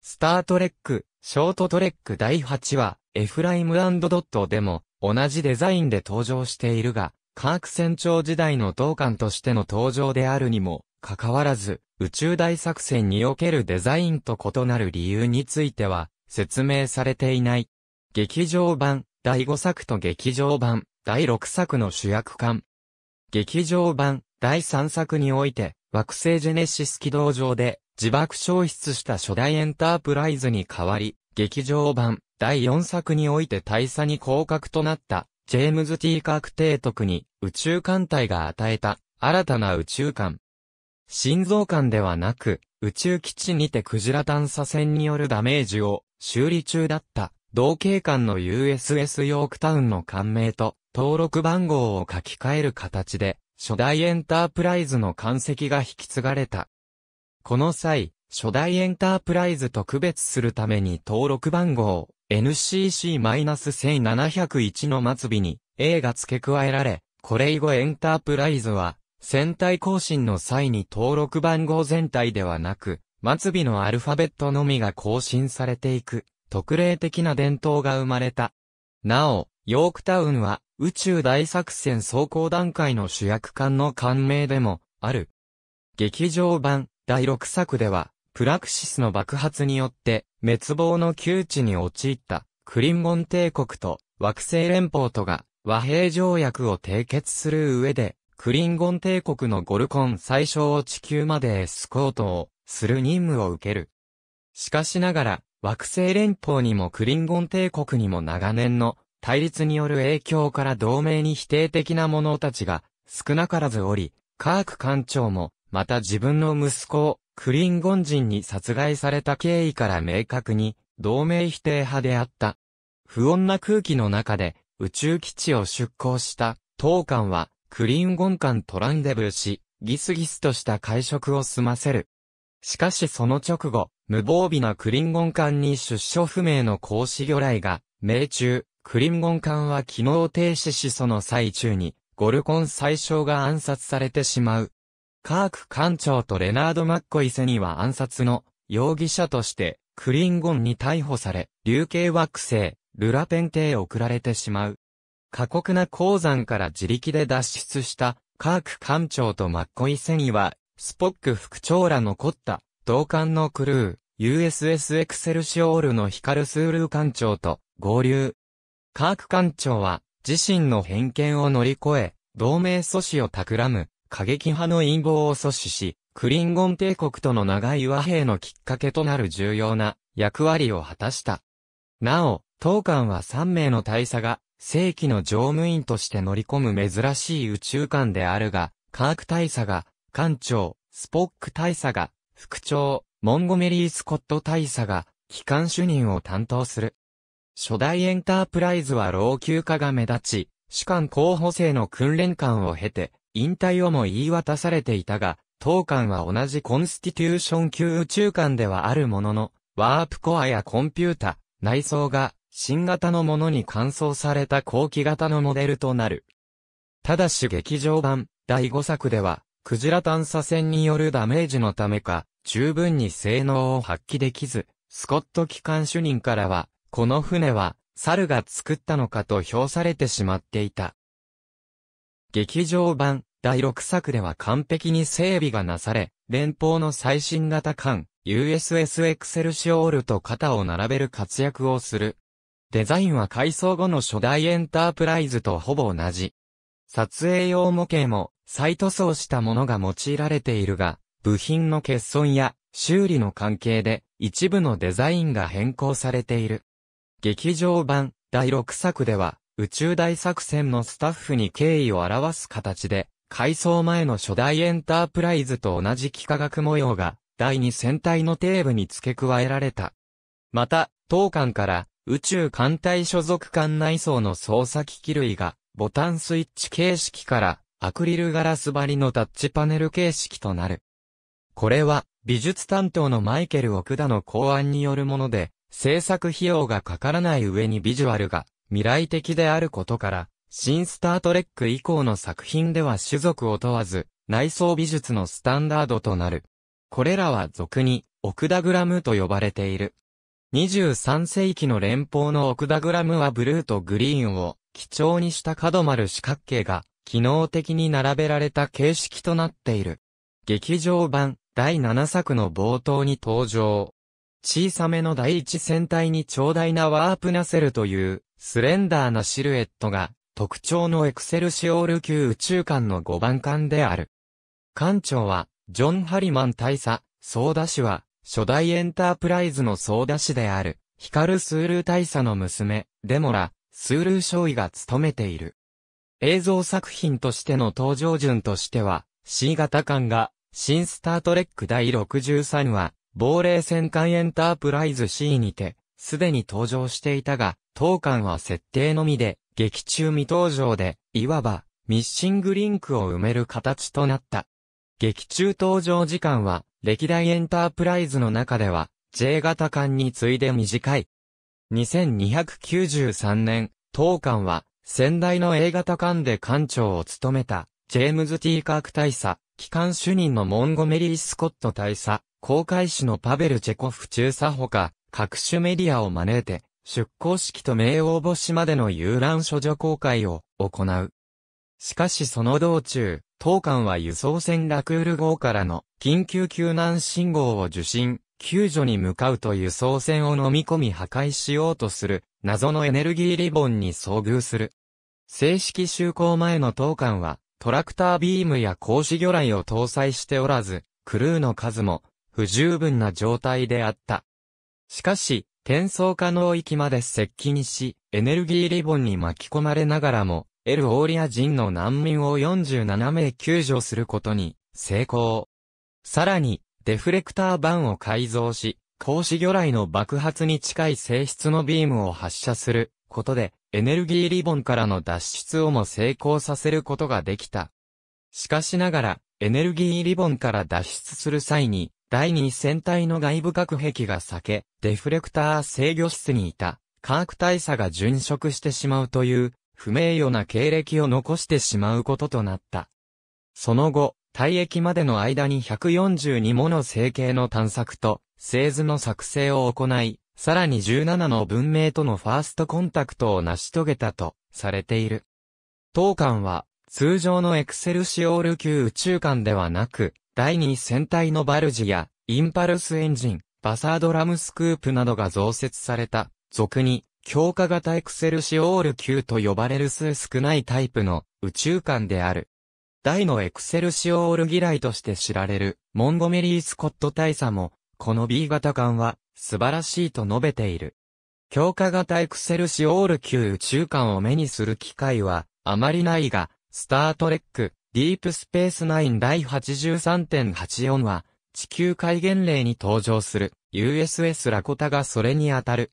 スタートレック、ショートトレック第8話、エフライムドットでも、同じデザインで登場しているが、科学船長時代の同艦としての登場であるにも、かかわらず、宇宙大作戦におけるデザインと異なる理由については、説明されていない。劇場版、第5作と劇場版、第6作の主役館。劇場版、第3作において、惑星ジェネシス軌道上で、自爆消失した初代エンタープライズに代わり、劇場版、第4作において大佐に降格となった、ジェームズ・ティー・カーク提督に、宇宙艦隊が与えた、新たな宇宙艦。心臓艦ではなく、宇宙基地にてクジラ探査船によるダメージを、修理中だった、同警官の USS ヨークタウンの艦名と登録番号を書き換える形で、初代エンタープライズの艦籍が引き継がれた。この際、初代エンタープライズと区別するために登録番号 NCC-1701 の末尾に A が付け加えられ、これ以後エンタープライズは、船体更新の際に登録番号全体ではなく、末尾のアルファベットのみが更新されていく。特例的な伝統が生まれた。なお、ヨークタウンは宇宙大作戦走行段階の主役艦の艦名でもある。劇場版第6作では、プラクシスの爆発によって滅亡の窮地に陥ったクリンゴン帝国と惑星連邦とが和平条約を締結する上で、クリンゴン帝国のゴルコン最小を地球までエスコートをする任務を受ける。しかしながら、惑星連邦にもクリンゴン帝国にも長年の対立による影響から同盟に否定的な者たちが少なからずおり、カーク艦長も、また自分の息子をクリンゴン人に殺害された経緯から明確に同盟否定派であった。不穏な空気の中で宇宙基地を出港した当艦はクリンゴン艦トランデブーし、ギスギスとした会食を済ませる。しかしその直後、無防備なクリンゴン艦に出所不明の孔子魚雷が、命中、クリンゴン艦は機能停止しその最中に、ゴルコン最小が暗殺されてしまう。カーク艦長とレナード・マッコイセニは暗殺の容疑者としてクリンゴンに逮捕され、流刑惑星、ルラペンテへ送られてしまう。過酷な鉱山から自力で脱出したカーク艦長とマッコイセニは、スポック副長ら残った同艦のクルー、USS エクセルシオールのヒカルスールー艦長と合流。カーク艦長は、自身の偏見を乗り越え、同盟阻止を企む、過激派の陰謀を阻止し、クリンゴン帝国との長い和平のきっかけとなる重要な役割を果たした。なお、当艦は3名の大佐が、正規の乗務員として乗り込む珍しい宇宙艦であるが、カーク大佐が、艦長、スポック大佐が、副長、モンゴメリー・スコット大佐が、機関主任を担当する。初代エンタープライズは老朽化が目立ち、士官候補生の訓練官を経て、引退をも言い渡されていたが、当館は同じコンスティテューション級宇宙館ではあるものの、ワープコアやコンピュータ、内装が、新型のものに換装された後期型のモデルとなる。ただし劇場版、第5作では、クジラ探査船によるダメージのためか、十分に性能を発揮できず、スコット機関主任からは、この船は、猿が作ったのかと評されてしまっていた。劇場版第6作では完璧に整備がなされ、連邦の最新型艦 USS エクセルシオールと肩を並べる活躍をする。デザインは改装後の初代エンタープライズとほぼ同じ。撮影用模型も再塗装したものが用いられているが、部品の欠損や修理の関係で一部のデザインが変更されている。劇場版第6作では宇宙大作戦のスタッフに敬意を表す形で改装前の初代エンタープライズと同じ幾何学模様が第2戦隊の底部に付け加えられた。また、当館から宇宙艦隊所属艦内装の操作機器類がボタンスイッチ形式からアクリルガラス張りのタッチパネル形式となる。これは、美術担当のマイケル・オクダの考案によるもので、制作費用がかからない上にビジュアルが未来的であることから、新スタートレック以降の作品では種族を問わず、内装美術のスタンダードとなる。これらは俗に、オクダグラムと呼ばれている。23世紀の連邦のオクダグラムはブルーとグリーンを基調にした角丸四角形が機能的に並べられた形式となっている。劇場版第7作の冒頭に登場。小さめの第一戦隊に長大なワープナセルというスレンダーなシルエットが特徴のエクセルシオール級宇宙艦の5番艦である。艦長はジョン・ハリマン大佐、総田氏は初代エンタープライズの総田氏であるヒカル・スール大佐の娘、デモラ、スールー少尉が務めている。映像作品としての登場順としては、C 型艦が、新スタートレック第63話、亡霊戦艦エンタープライズ C にて、すでに登場していたが、当艦は設定のみで、劇中未登場で、いわば、ミッシングリンクを埋める形となった。劇中登場時間は、歴代エンタープライズの中では、J 型艦に次いで短い。2293年、当艦は、先代の A 型艦で艦長を務めた、ジェームズ・ティーカーク大佐、機関主任のモンゴメリー・スコット大佐、航海士のパベル・チェコフ中佐ほか、各種メディアを招いて、出港式と名応募しまでの遊覧処女公開を行う。しかしその道中、当艦は輸送船ラクール号からの緊急救難信号を受信、救助に向かうという総船を飲み込み破壊しようとする、謎のエネルギーリボンに遭遇する。正式就航前の当艦は、トラクタービームや格子魚雷を搭載しておらず、クルーの数も、不十分な状態であった。しかし、転送可能域まで接近し、エネルギーリボンに巻き込まれながらも、エル・オーリア人の難民を47名救助することに成功。さらに、デフレクター板を改造し、格子魚雷の爆発に近い性質のビームを発射することで、エネルギーリボンからの脱出をも成功させることができた。しかしながら、エネルギーリボンから脱出する際に、第二戦隊の外部隔壁が避け、デフレクター制御室にいた、科学大佐が殉職してしまうという、不名誉な経歴を残してしまうこととなった。その後、退役までの間に142もの成形の探索と、製図の作成を行い、さらに17の文明とのファーストコンタクトを成し遂げたと、されている。当館は、通常のエクセルシオール級宇宙館ではなく、第2戦隊のバルジや、インパルスエンジン、バサードラムスクープなどが増設された、俗に、強化型エクセルシオール級と呼ばれる数少ないタイプの宇宙館である。大のエクセルシオール嫌いとして知られる、モンゴメリー・スコット大佐も、この B 型艦は、素晴らしいと述べている。強化型エクセルシオール級宇宙艦を目にする機会は、あまりないが、スタートレック、ディープスペースナイン第83.84は、地球戒厳令に登場する USS ラコタがそれに当たる。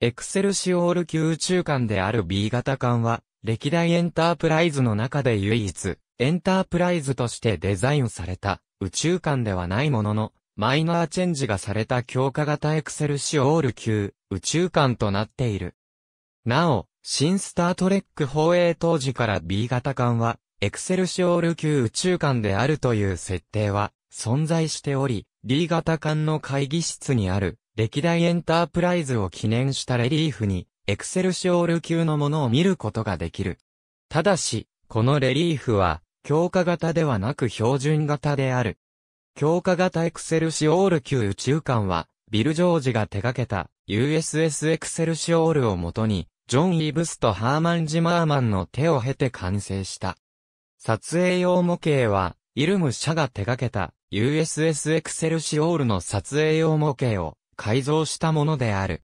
エクセルシオール級宇宙艦である B 型艦は、歴代エンタープライズの中で唯一、エンタープライズとしてデザインされた宇宙間ではないものの、マイナーチェンジがされた強化型エクセルシオール級宇宙間となっている。なお、新スタートレック放映当時から B 型艦は、エクセルシオール級宇宙艦であるという設定は存在しており、D 型艦の会議室にある歴代エンタープライズを記念したレリーフに、エクセルシオール級のものを見ることができる。ただし、このレリーフは、強化型ではなく標準型である。強化型エクセルシオール級宇宙艦は、ビル・ジョージが手掛けた USS エクセルシオールをもとに、ジョン・イブスとハーマン・ジマーマンの手を経て完成した。撮影用模型は、イルム社が手掛けた USS エクセルシオールの撮影用模型を改造したものである。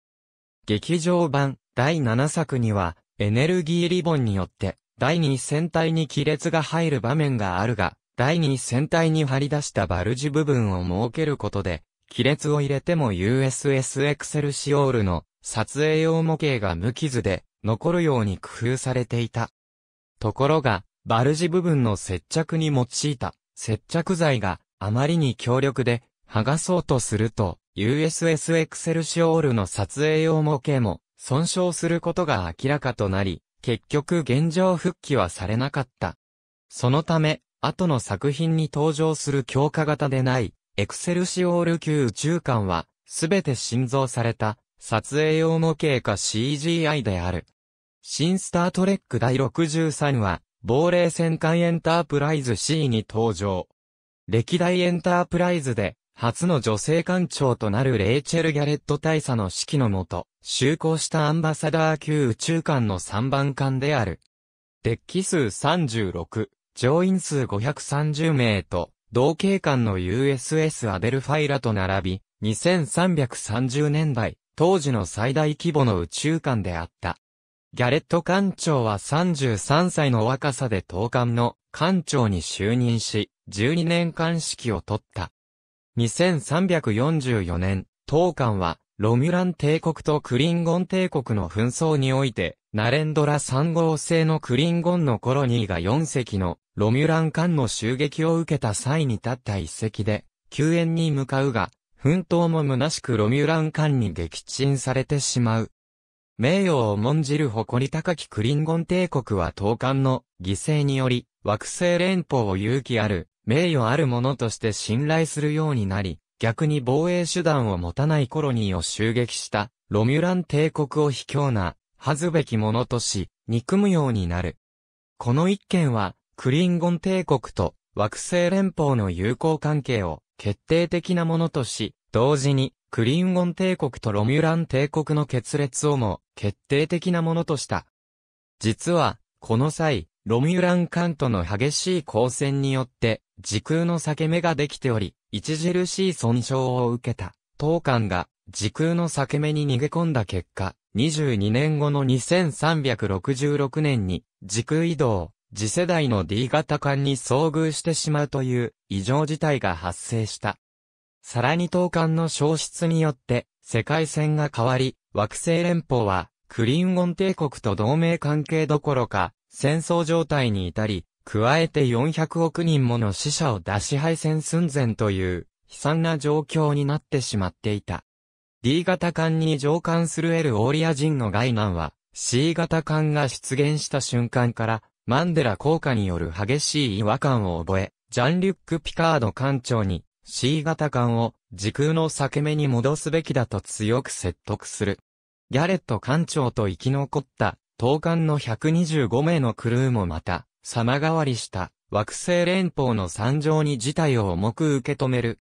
劇場版第7作にはエネルギーリボンによって第2戦隊に亀裂が入る場面があるが、第2戦隊に張り出したバルジ部分を設けることで、亀裂を入れても USS エクセルシオールの撮影用模型が無傷で残るように工夫されていた。ところが、バルジ部分の接着に用いた接着剤があまりに強力で剥がそうとすると USS エクセルシオールの撮影用模型も損傷することが明らかとなり、結局現状復帰はされなかった。そのため、後の作品に登場する強化型でない、エクセルシオール級宇宙艦は、すべて新造された、撮影用模型か CGI である。新スタートレック第63話、亡霊戦艦エンタープライズ C に登場。歴代エンタープライズで、初の女性艦長となるレイチェル・ギャレット大佐の指揮のもと、就航したアンバサダー級宇宙艦の3番艦である。デッキ数36、乗員数530名と、同系艦の USS アデルファイラと並び、2330年代、当時の最大規模の宇宙艦であった。ギャレット艦長は33歳の若さで当艦の艦長に就任し、12年間指揮を取った。2344年、東館は、ロミュラン帝国とクリンゴン帝国の紛争において、ナレンドラ3号製のクリンゴンのコロニーが4隻のロミュラン艦の襲撃を受けた際に立った1隻で、救援に向かうが、奮闘も虚しくロミュラン艦に撃沈されてしまう。名誉を重んじる誇り高きクリンゴン帝国は東艦の犠牲により、惑星連邦を勇気ある名誉あるものとして信頼するようになり、逆に防衛手段を持たないコロニーを襲撃した、ロミュラン帝国を卑怯な、恥ずべきものとし、憎むようになる。この一件は、クリンゴン帝国と惑星連邦の友好関係を決定的なものとし、同時に、クリンゴン帝国とロミュラン帝国の決裂をも決定的なものとした。実は、この際、ロミュランカンとの激しい交戦によって、時空の裂け目ができており、著しい損傷を受けた。当艦が時空の裂け目に逃げ込んだ結果、22年後の2366年に時空移動、次世代の D 型艦に遭遇してしまうという異常事態が発生した。さらに当艦の消失によって世界線が変わり、惑星連邦はクリンゴン帝国と同盟関係どころか戦争状態に至り、加えて400億人もの死者を出し敗戦寸前という悲惨な状況になってしまっていた。D 型艦に乗艦するエル・オーリア人の外難は C 型艦が出現した瞬間からマンデラ効果による激しい違和感を覚え、ジャンリュック・ピカード艦長に C 型艦を時空の裂け目に戻すべきだと強く説得する。ギャレット艦長と生き残った東艦の125名のクルーもまた、様変わりした惑星連邦の惨状に事態を重く受け止める。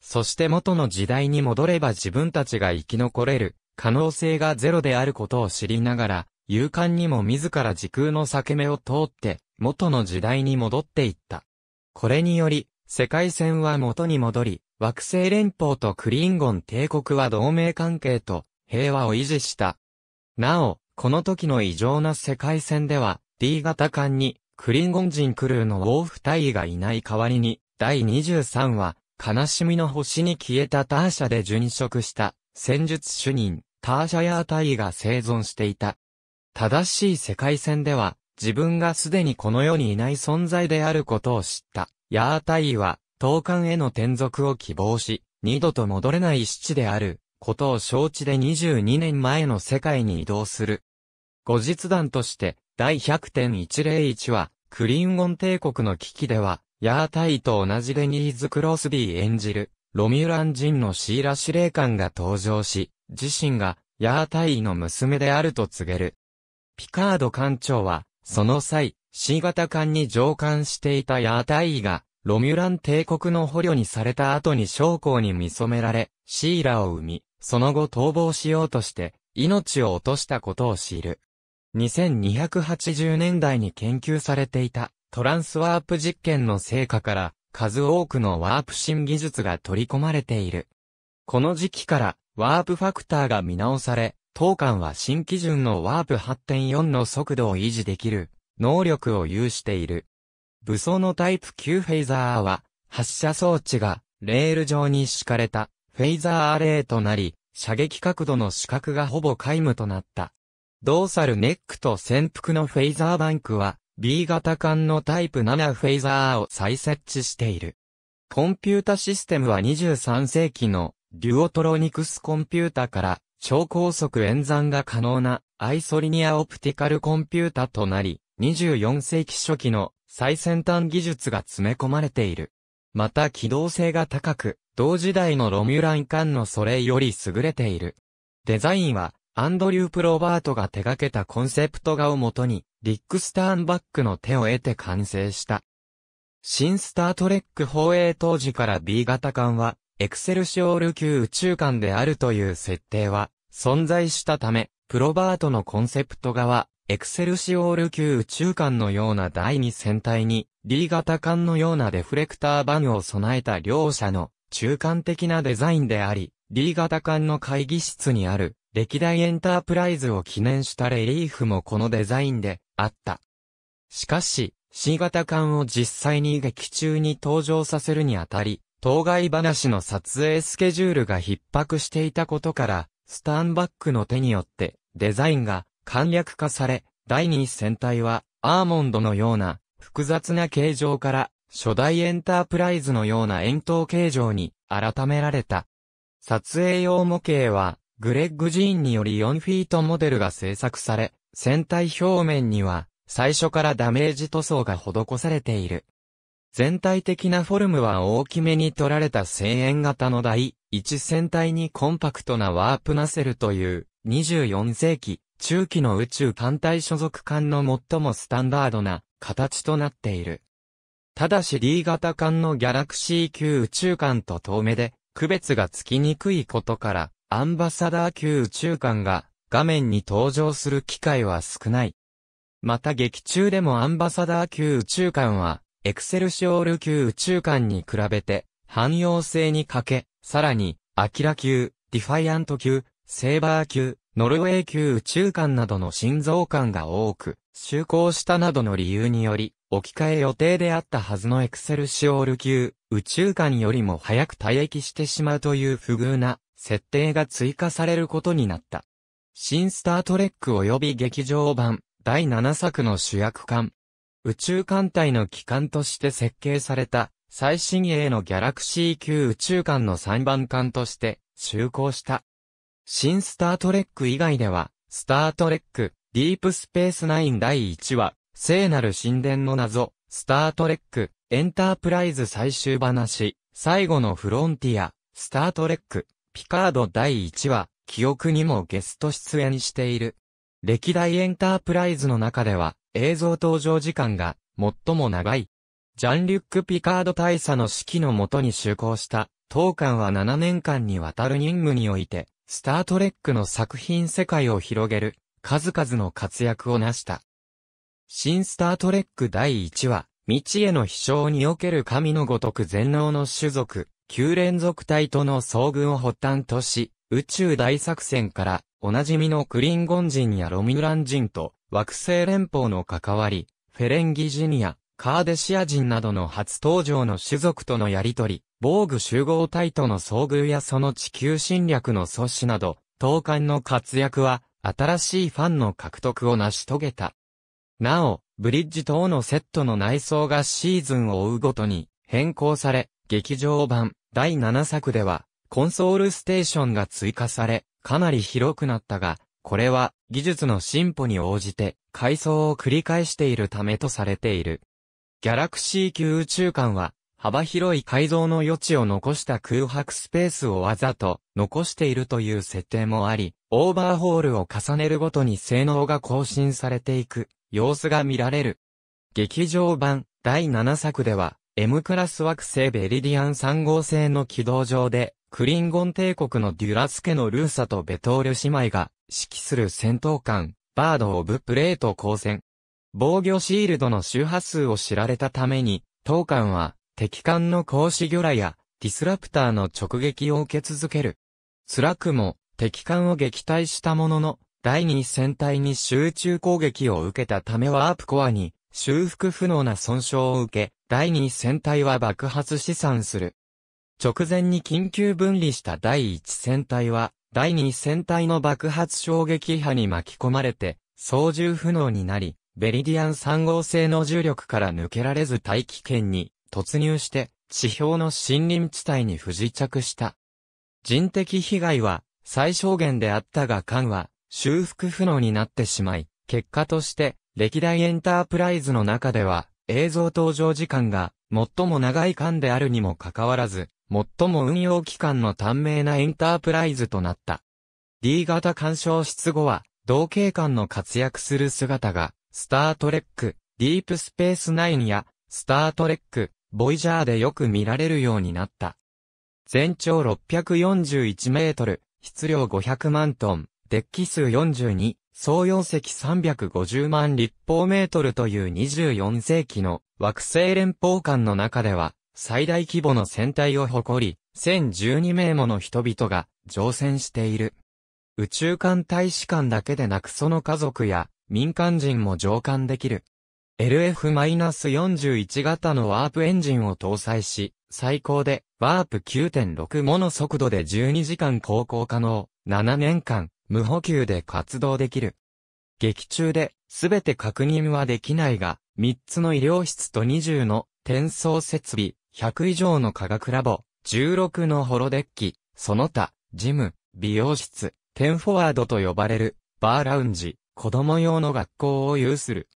そして元の時代に戻れば自分たちが生き残れる可能性がゼロであることを知りながら、勇敢にも自ら時空の裂け目を通って元の時代に戻っていった。これにより、世界線は元に戻り、惑星連邦とクリンゴン帝国は同盟関係と平和を維持した。なお、この時の異常な世界線では、D 型艦に、クリンゴン人クルーのウォーフ隊がいない代わりに、第23話、悲しみの星に消えたターシャで殉職した、戦術主任、ターシャヤー隊が生存していた。正しい世界線では、自分がすでにこの世にいない存在であることを知った。ヤータイは、東艦への転属を希望し、二度と戻れない死地である、ことを承知で22年前の世界に移動する。後日談として、第100.101は、クリンゴン帝国の危機では、ヤータイと同じデニーズ・クロスビー演じる、ロミュラン人のシーラ司令官が登場し、自身が、ヤータイの娘であると告げる。ピカード艦長は、その際、C 型艦に乗艦していたヤータイが、ロミュラン帝国の捕虜にされた後に将校に見染められ、シーラを生み、その後逃亡しようとして、命を落としたことを知る。2280年代に研究されていたトランスワープ実験の成果から数多くのワープ新技術が取り込まれている。この時期からワープファクターが見直され、当館は新基準のワープ8.4の速度を維持できる能力を有している。武装のタイプ9フェイザーは発射装置がレール上に敷かれたフェイザーアレーとなり、射撃角度の死角がほぼ皆無となった。ドーサルネックと潜伏のフェイザーバンクは、B 型艦のタイプ7フェイザーを再設置している。コンピュータシステムは23世紀のデュオトロニクスコンピュータから超高速演算が可能なアイソリニアオプティカルコンピュータとなり、24世紀初期の最先端技術が詰め込まれている。また機動性が高く、同時代のロミュラン艦のそれより優れている。デザインはアンドリュー・プロバートが手掛けたコンセプト画をもとに、リック・スターンバックの手を得て完成した。新スタートレック放映当時から B 型艦は、エクセルシオール級宇宙艦であるという設定は、存在したため、プロバートのコンセプト画は、エクセルシオール級宇宙艦のような第二戦隊に、D 型艦のようなデフレクターバンを備えた両者の中間的なデザインであり、D 型艦の会議室にある歴代エンタープライズを記念したレリーフもこのデザインであった。しかし、C 型艦を実際に劇中に登場させるにあたり、当該話の撮影スケジュールが逼迫していたことから、スタンバックの手によってデザインが簡略化され、第2戦隊はアーモンドのような複雑な形状から初代エンタープライズのような円筒形状に改められた。撮影用模型はグレッグ・ジーンにより4フィートモデルが製作され、船体表面には最初からダメージ塗装が施されている。全体的なフォルムは大きめに取られた1000円型の台、一船体にコンパクトなワープナセルという24世紀中期の宇宙艦隊所属艦の最もスタンダードな形となっている。ただし D 型艦のギャラクシー級宇宙艦と遠目で区別がつきにくいことからアンバサダー級宇宙艦が画面に登場する機会は少ない。また劇中でもアンバサダー級宇宙艦は、エクセルシオール級宇宙艦に比べて、汎用性に欠け、さらに、アキラ級、ディファイアント級、セーバー級、ノルウェー級宇宙艦などの心臓艦が多く、就航したなどの理由により、置き換え予定であったはずのエクセルシオール級、宇宙艦よりも早く退役してしまうという不遇な設定が追加されることになった。新スタートレック及び劇場版第7作の主役艦。宇宙艦隊の機関として設計された最新鋭のギャラクシー級宇宙艦の3番艦として就航した。新スタートレック以外では、スタートレック、ディープスペースナイン第1話、聖なる神殿の謎、スタートレック、エンタープライズ最終話、最後のフロンティア、スタートレック、ピカード第1話、記憶にもゲスト出演している。歴代エンタープライズの中では、映像登場時間が最も長い。ジャンリュック・ピカード大佐の指揮のもとに就航した、当館は7年間にわたる任務において、スタートレックの作品世界を広げる、数々の活躍を成した。新スタートレック第1話、未知への飛翔における神のごとく全能の種族、旧連続体との遭遇を発端とし、宇宙大作戦からおなじみのクリンゴン人やロミュラン人と惑星連邦の関わり、フェレンギジニア、カーデシア人などの初登場の種族とのやりとり、防具集合体との遭遇やその地球侵略の阻止など、当館の活躍は新しいファンの獲得を成し遂げた。なお、ブリッジ等のセットの内装がシーズンを追うごとに変更され、劇場版、第7作では、コンソールステーションが追加され、かなり広くなったが、これは技術の進歩に応じて改装を繰り返しているためとされている。ギャラクシー級宇宙間は幅広い改造の余地を残した空白スペースをわざと残しているという設定もあり、オーバーホールを重ねるごとに性能が更新されていく様子が見られる。劇場版第7作では M クラス惑星ベリディアン3号星の軌道上で、クリンゴン帝国のデュラス家のルーサとベトール姉妹が指揮する戦闘艦、バード・オブ・プレート光線。防御シールドの周波数を知られたために、当艦は敵艦の格子魚雷やディスラプターの直撃を受け続ける。辛くも敵艦を撃退したものの、第二戦隊に集中攻撃を受けたためワープコアに修復不能な損傷を受け、第2戦隊は爆発試算する。直前に緊急分離した第1戦隊は、第2戦隊の爆発衝撃波に巻き込まれて、操縦不能になり、ベリディアン3号星の重力から抜けられず大気圏に突入して、地表の森林地帯に不時着した。人的被害は最小限であったが艦は修復不能になってしまい、結果として歴代エンタープライズの中では映像登場時間が最も長い間であるにもかかわらず、最も運用期間の短命なエンタープライズとなった。D 型干渉室後は、同警官の活躍する姿が、スタートレック、ディープスペースナインや、スタートレック、ボイジャーでよく見られるようになった。全長641メートル、質量500万トン、デッキ数42、総容積350万立方メートルという24世紀の惑星連邦間の中では最大規模の船体を誇り、1012名もの人々が乗船している。宇宙艦大使館だけでなくその家族や民間人も乗艦できる。LF-41 型のワープエンジンを搭載し、最高でワープ9.6もの速度で12時間航行可能。7年間、無補給で活動できる。劇中で、すべて確認はできないが、3つの医療室と20の転送設備、100以上の科学ラボ、16のホロデッキ、その他、ジム、美容室、テンフォワードと呼ばれる、バーラウンジ、子供用の学校を有する。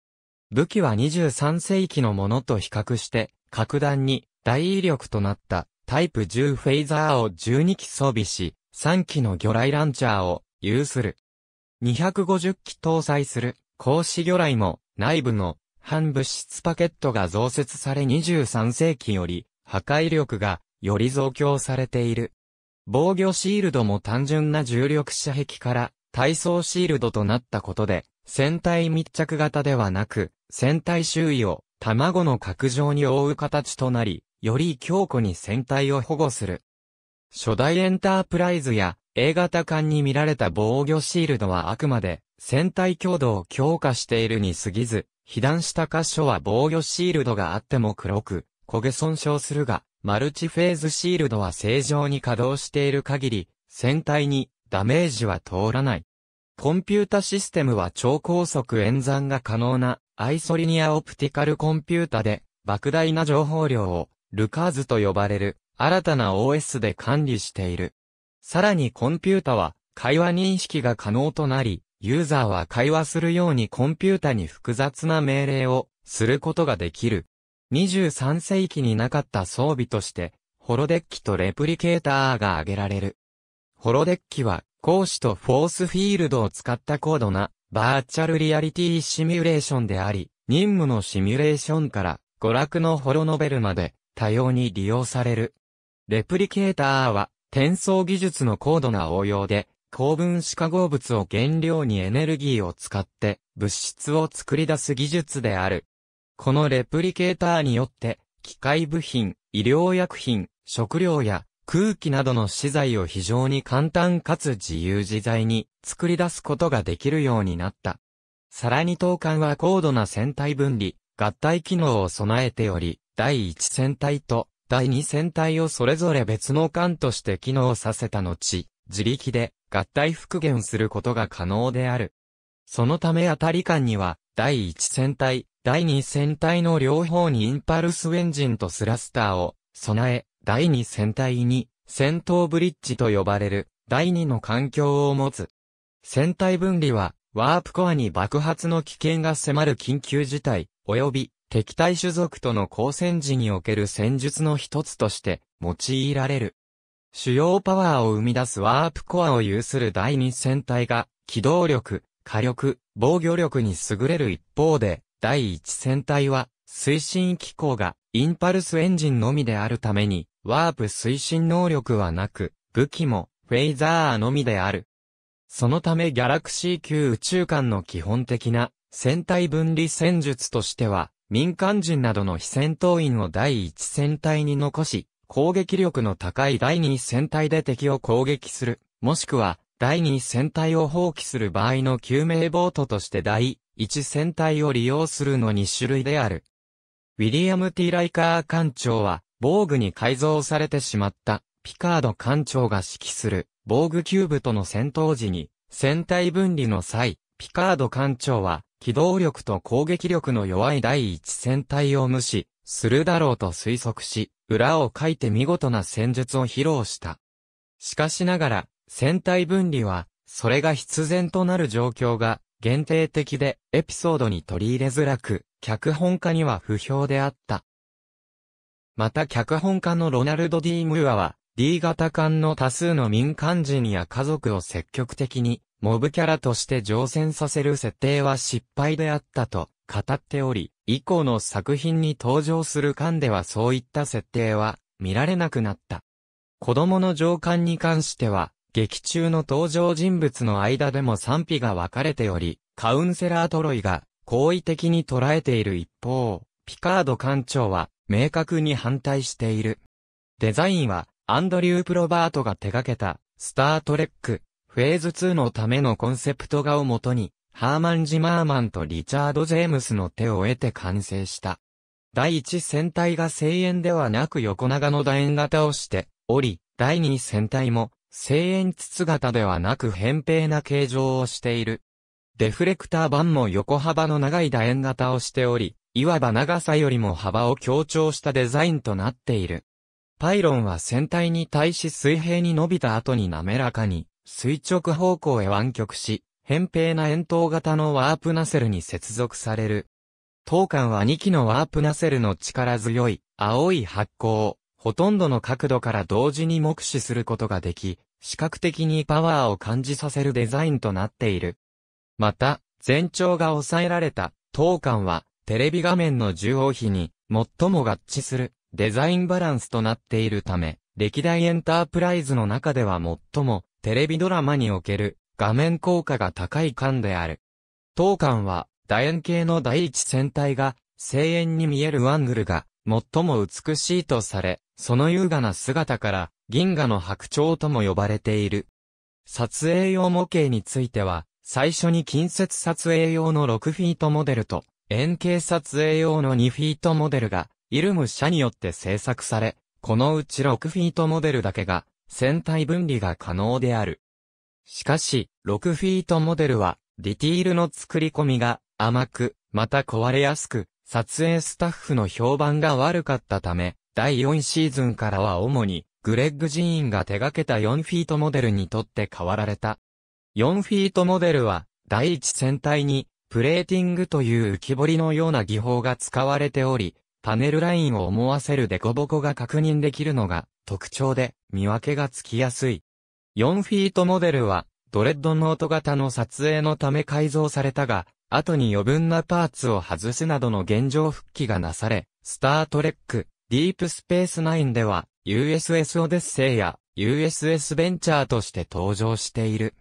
武器は23世紀のものと比較して、格段に大威力となったタイプ10フェイザーを12機装備し、3機の魚雷ランチャーを有する。250機搭載する、格子魚雷も、内部の、反物質パケットが増設され23世紀より、破壊力が、より増強されている。防御シールドも単純な重力射壁から、体操シールドとなったことで、船体密着型ではなく、船体周囲を卵の角状に覆う形となり、より強固に船体を保護する。初代エンタープライズや A 型艦に見られた防御シールドはあくまで、船体強度を強化しているに過ぎず、被弾した箇所は防御シールドがあっても黒く、焦げ損傷するが、マルチフェーズシールドは正常に稼働している限り、船体にダメージは通らない。コンピュータシステムは超高速演算が可能なアイソリニアオプティカルコンピュータで、莫大な情報量をルカーズと呼ばれる新たな OS で管理している。さらにコンピュータは会話認識が可能となり、ユーザーは会話するようにコンピュータに複雑な命令をすることができる。23世紀になかった装備として、ホロデッキとレプリケーターが挙げられる。ホロデッキは、講師とフォースフィールドを使った高度なバーチャルリアリティシミュレーションであり、任務のシミュレーションから娯楽のホロノベルまで多様に利用される。レプリケーターは転送技術の高度な応用で、高分子化合物を原料にエネルギーを使って物質を作り出す技術である。このレプリケーターによって、機械部品、医療薬品、食料や空気などの資材を非常に簡単かつ自由自在に作り出すことができるようになった。さらに当館は高度な船体分離、合体機能を備えており、第一船体と第2戦隊をそれぞれ別の艦として機能させた後、自力で合体復元することが可能である。そのため当たり艦には、第1戦隊、第2戦隊の両方にインパルスエンジンとスラスターを備え、第2戦隊に戦闘ブリッジと呼ばれる第2の環境を持つ。船体分離はワープコアに爆発の危険が迫る緊急事態、及び敵対種族との交戦時における戦術の一つとして用いられる。主要パワーを生み出すワープコアを有する第二戦隊が、機動力、火力、防御力に優れる一方で、第一戦隊は、推進機構がインパルスエンジンのみであるために、ワープ推進能力はなく、武器もフェイザーのみである。そのためギャラクシー級宇宙間の基本的な戦隊分離戦術としては、民間人などの非戦闘員を第一戦隊に残し、攻撃力の高い第二戦隊で敵を攻撃する、もしくは、第二戦隊を放棄する場合の救命ボートとして第一戦隊を利用するの2種類である。ウィリアム・ティ・ライカー艦長は、防具に改造されてしまった、ピカード艦長が指揮する、防具キューブとの戦闘時に、戦隊分離の際、ピカード艦長は、機動力と攻撃力の弱い第一戦隊を無視するだろうと推測し、裏を書いて見事な戦術を披露した。しかしながら、戦隊分離は、それが必然となる状況が限定的で、エピソードに取り入れづらく、脚本家には不評であった。また脚本家のロナルド・ディームーアは、D 型艦の多数の民間人や家族を積極的にモブキャラとして乗船させる設定は失敗であったと語っており、以降の作品に登場する間ではそういった設定は見られなくなった。子供の上官に関しては、劇中の登場人物の間でも賛否が分かれており、カウンセラートロイが好意的に捉えている一方、ピカード艦長は明確に反対している。デザインはアンドリュー・プロバートが手掛けたスタートレックフェーズ2のためのコンセプト画をもとに、ハーマン・ジマーマンとリチャード・ジェームスの手を得て完成した。第1船体が声援ではなく横長の楕円型をしており、第2船体も声援筒型ではなく扁平な形状をしている。デフレクター板も横幅の長い楕円型をしており、いわば長さよりも幅を強調したデザインとなっている。パイロンは船体に対し水平に伸びた後に滑らかに垂直方向へ湾曲し、扁平な円筒型のワープナセルに接続される。当館は2機のワープナセルの力強い、青い発光を、ほとんどの角度から同時に目視することができ、視覚的にパワーを感じさせるデザインとなっている。また、全長が抑えられた、当館は、テレビ画面の重要比に、最も合致する、デザインバランスとなっているため、歴代エンタープライズの中では最も、テレビドラマにおける画面効果が高い缶である。当缶は楕円形の第一線体が声援に見えるアングルが最も美しいとされ、その優雅な姿から銀河の白鳥とも呼ばれている。撮影用模型については、最初に近接撮影用の6フィートモデルと、円形撮影用の2フィートモデルが、イルム社によって制作され、このうち6フィートモデルだけが、船体分離が可能である。しかし、6フィートモデルは、ディティールの作り込みが甘く、また壊れやすく、撮影スタッフの評判が悪かったため、第4シーズンからは主に、グレッグ・ジーンが手掛けた4フィートモデルにとって変わられた。4フィートモデルは、第一船体に、プレーティングという浮き彫りのような技法が使われており、パネルラインを思わせる凸凹が確認できるのが特徴で見分けがつきやすい。4フィートモデルは、ドレッドノート型の撮影のため改造されたが、後に余分なパーツを外すなどの現状復帰がなされ、スタートレック、ディープスペース9では、USS オデッセイや USS ベンチャーとして登場している。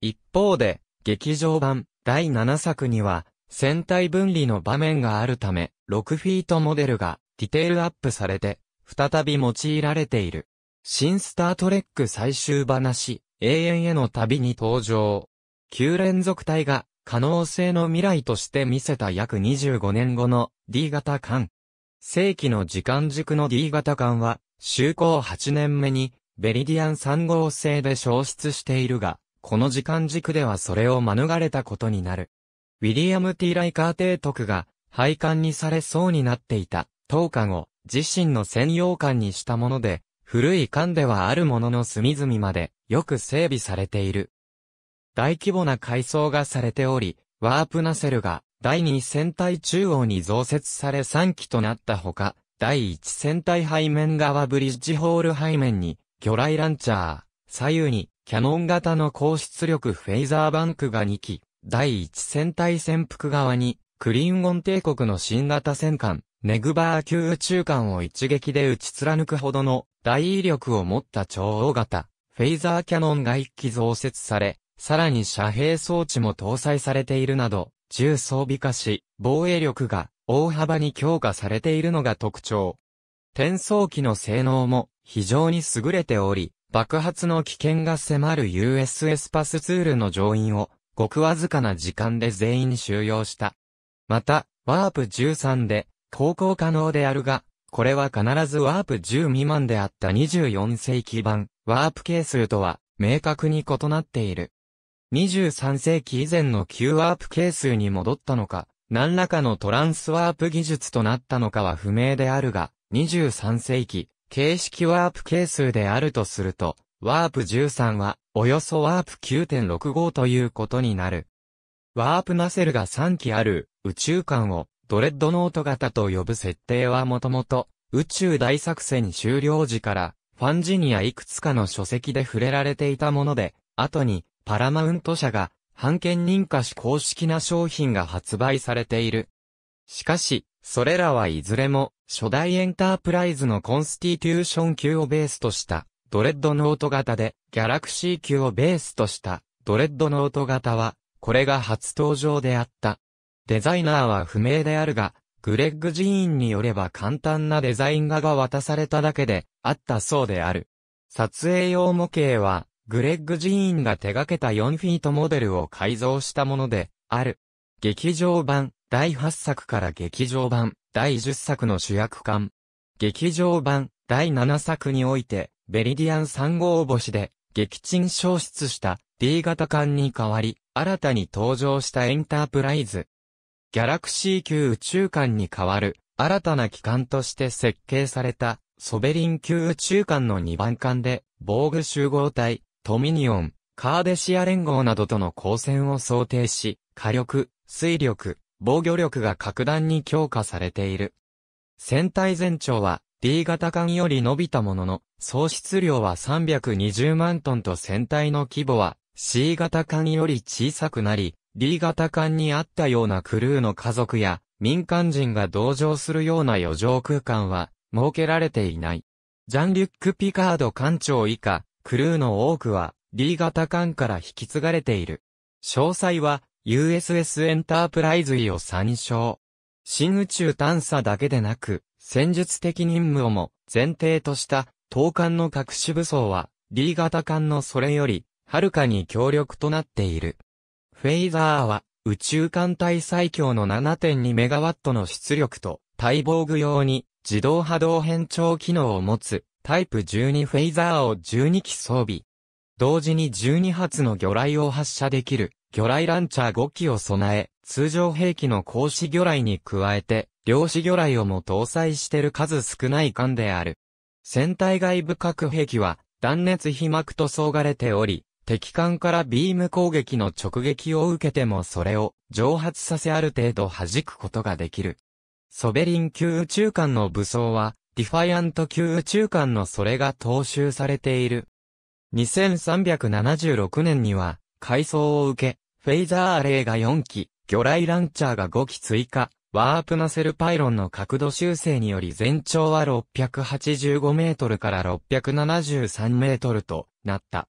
一方で、劇場版第7作には、船体分離の場面があるため、6フィートモデルがディテールアップされて、再び用いられている。新スタートレック最終話、永遠への旅に登場。旧連続体が可能性の未来として見せた約25年後の D 型艦。正規の時間軸の D 型艦は、就航8年目にベリディアン3号星で消失しているが、この時間軸ではそれを免れたことになる。ウィリアム・ティーライカー提督が廃艦にされそうになっていた10日後、自身の専用館にしたもので、古い館ではあるものの隅々まで、よく整備されている。大規模な改装がされており、ワープナセルが第2戦隊中央に増設され3機となったほか、第1戦隊背面側ブリッジホール背面に、魚雷ランチャー、左右にキャノン型の高出力フェイザーバンクが2機、第1戦隊潜伏側に、クリーンゴン帝国の新型戦艦、ネグバー級宇宙艦を一撃で打ち貫くほどの大威力を持った超大型、フェイザーキャノンが一機増設され、さらに遮蔽装置も搭載されているなど、重装備化し、防衛力が大幅に強化されているのが特徴。転送機の性能も非常に優れており、爆発の危険が迫る USS パスツールの乗員を、ごくわずかな時間で全員収容した。また、ワープ13で航行可能であるが、これは必ずワープ10未満であった24世紀版、ワープ係数とは、明確に異なっている。23世紀以前の旧ワープ係数に戻ったのか、何らかのトランスワープ技術となったのかは不明であるが、23世紀、形式ワープ係数であるとすると、ワープ13は、およそワープ9.65ということになる。ワープナセルが3機ある宇宙間をドレッドノート型と呼ぶ設定はもともと、宇宙大作戦終了時から、ファンジニアいくつかの書籍で触れられていたもので、後に、パラマウント社が、版権認可し公式な商品が発売されている。しかし、それらはいずれも、初代エンタープライズのコンスティテューション級をベースとした、ドレッドノート型で、ギャラクシー級をベースとした、ドレッドノート型は、これが初登場であった。デザイナーは不明であるが、グレッグジーンによれば簡単なデザイン画が渡されただけで、あったそうである。撮影用模型は、グレッグジーンが手掛けた4フィートモデルを改造したもので、ある。劇場版、第8作から劇場版、第10作の主役館。劇場版、第7作において、ベリディアン3号星で、撃沈消失した D 型艦に代わり、新たに登場したエンタープライズ、ギャラクシー級宇宙艦に代わる、新たな機関として設計された、ソベリン級宇宙艦の2番艦で、防具集合体、トミニオン、カーデシア連合などとの交戦を想定し、火力、水力、防御力が格段に強化されている。船体全長は D 型艦より伸びたものの、総質量は320万トンと船体の規模は C 型艦より小さくなり、D 型艦にあったようなクルーの家族や民間人が同乗するような余剰空間は設けられていない。ジャンリュック・ピカード艦長以下、クルーの多くは D 型艦から引き継がれている。詳細は USS エンタープライズイを参照。新宇宙探査だけでなく、戦術的任務をも前提とした東艦の隠し武装は D 型艦のそれよりはるかに強力となっている。フェイザーは宇宙艦隊最強の 7.2MW の出力と待望具用に自動波動変調機能を持つタイプ12フェイザーを12機装備。同時に12発の魚雷を発射できる魚雷ランチャー5機を備え、通常兵器の格子魚雷に加えて、量子魚雷をも搭載してる数少ない艦である。船体外部核兵器は断熱被膜と相がれており、敵艦からビーム攻撃の直撃を受けてもそれを蒸発させある程度弾くことができる。ソベリン級宇宙艦の武装は、ディファイアント級宇宙艦のそれが踏襲されている。2376年には、改装を受け、フェイザーアレイが4機、魚雷ランチャーが5機追加、ワープナセルパイロンの角度修正により全長は685メートルから673メートルとなった。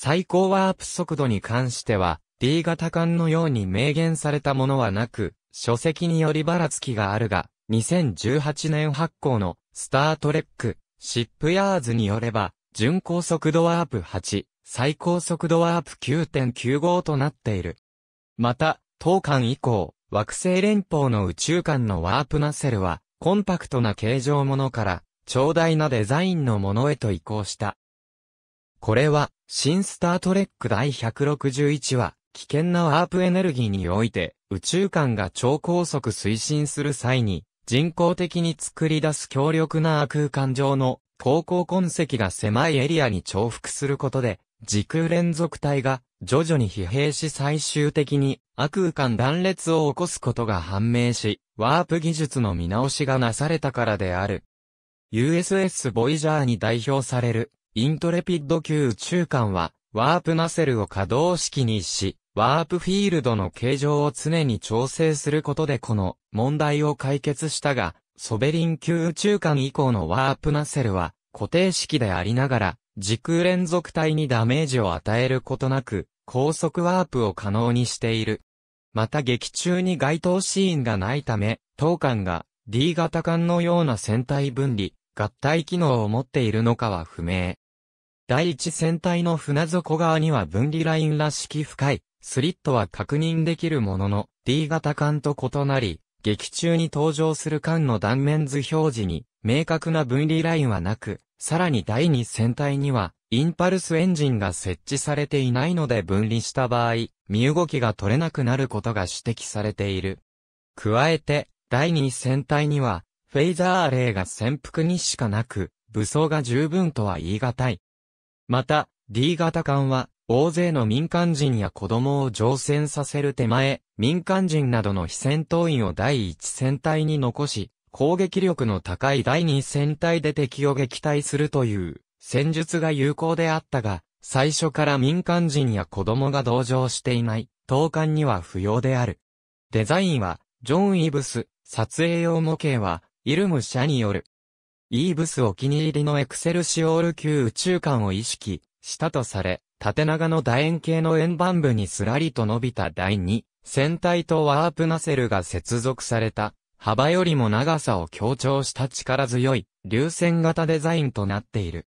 最高ワープ速度に関しては、D 型艦のように明言されたものはなく、書籍によりばらつきがあるが、2018年発行のスタートレック、シップヤーズによれば、巡航速度ワープ8、最高速度ワープ9.95となっている。また、当艦以降、惑星連邦の宇宙間のワープナセルは、コンパクトな形状ものから、長大なデザインのものへと移行した。これは、新スタートレック第161話、危険なワープエネルギーにおいて、宇宙間が超高速推進する際に、人工的に作り出す強力な空間上の、高校痕跡が狭いエリアに重複することで、時空連続体が徐々に疲弊し最終的に悪空間断裂を起こすことが判明し、ワープ技術の見直しがなされたからである。USS ボイジャーに代表されるイントレピッド級宇宙艦は、ワープナセルを可動式にし、ワープフィールドの形状を常に調整することでこの問題を解決したが、ソベリン級宇宙艦以降のワープナセルは固定式でありながら、時空連続体にダメージを与えることなく、高速ワープを可能にしている。また劇中に該当シーンがないため、当艦が D 型艦のような船体分離、合体機能を持っているのかは不明。第一船体の船底側には分離ラインらしき深いスリットは確認できるものの D 型艦と異なり、劇中に登場する艦の断面図表示に明確な分離ラインはなく、さらに第二船体にはインパルスエンジンが設置されていないので分離した場合、身動きが取れなくなることが指摘されている。加えて、第二船体には、フェイザーアレイが潜伏にしかなく、武装が十分とは言い難い、また、D 型艦は、大勢の民間人や子供を乗船させる手前、民間人などの非戦闘員を第一戦隊に残し、攻撃力の高い第二戦隊で敵を撃退するという戦術が有効であったが、最初から民間人や子供が同乗していない、投函には不要である。デザインは、ジョン・イブス、撮影用模型は、イルム社による、イーブスお気に入りのエクセルシオール級宇宙観を意識したとされ、縦長の楕円形の円盤部にすらりと伸びた第2、船体とワープナセルが接続された、幅よりも長さを強調した力強い、流線型デザインとなっている。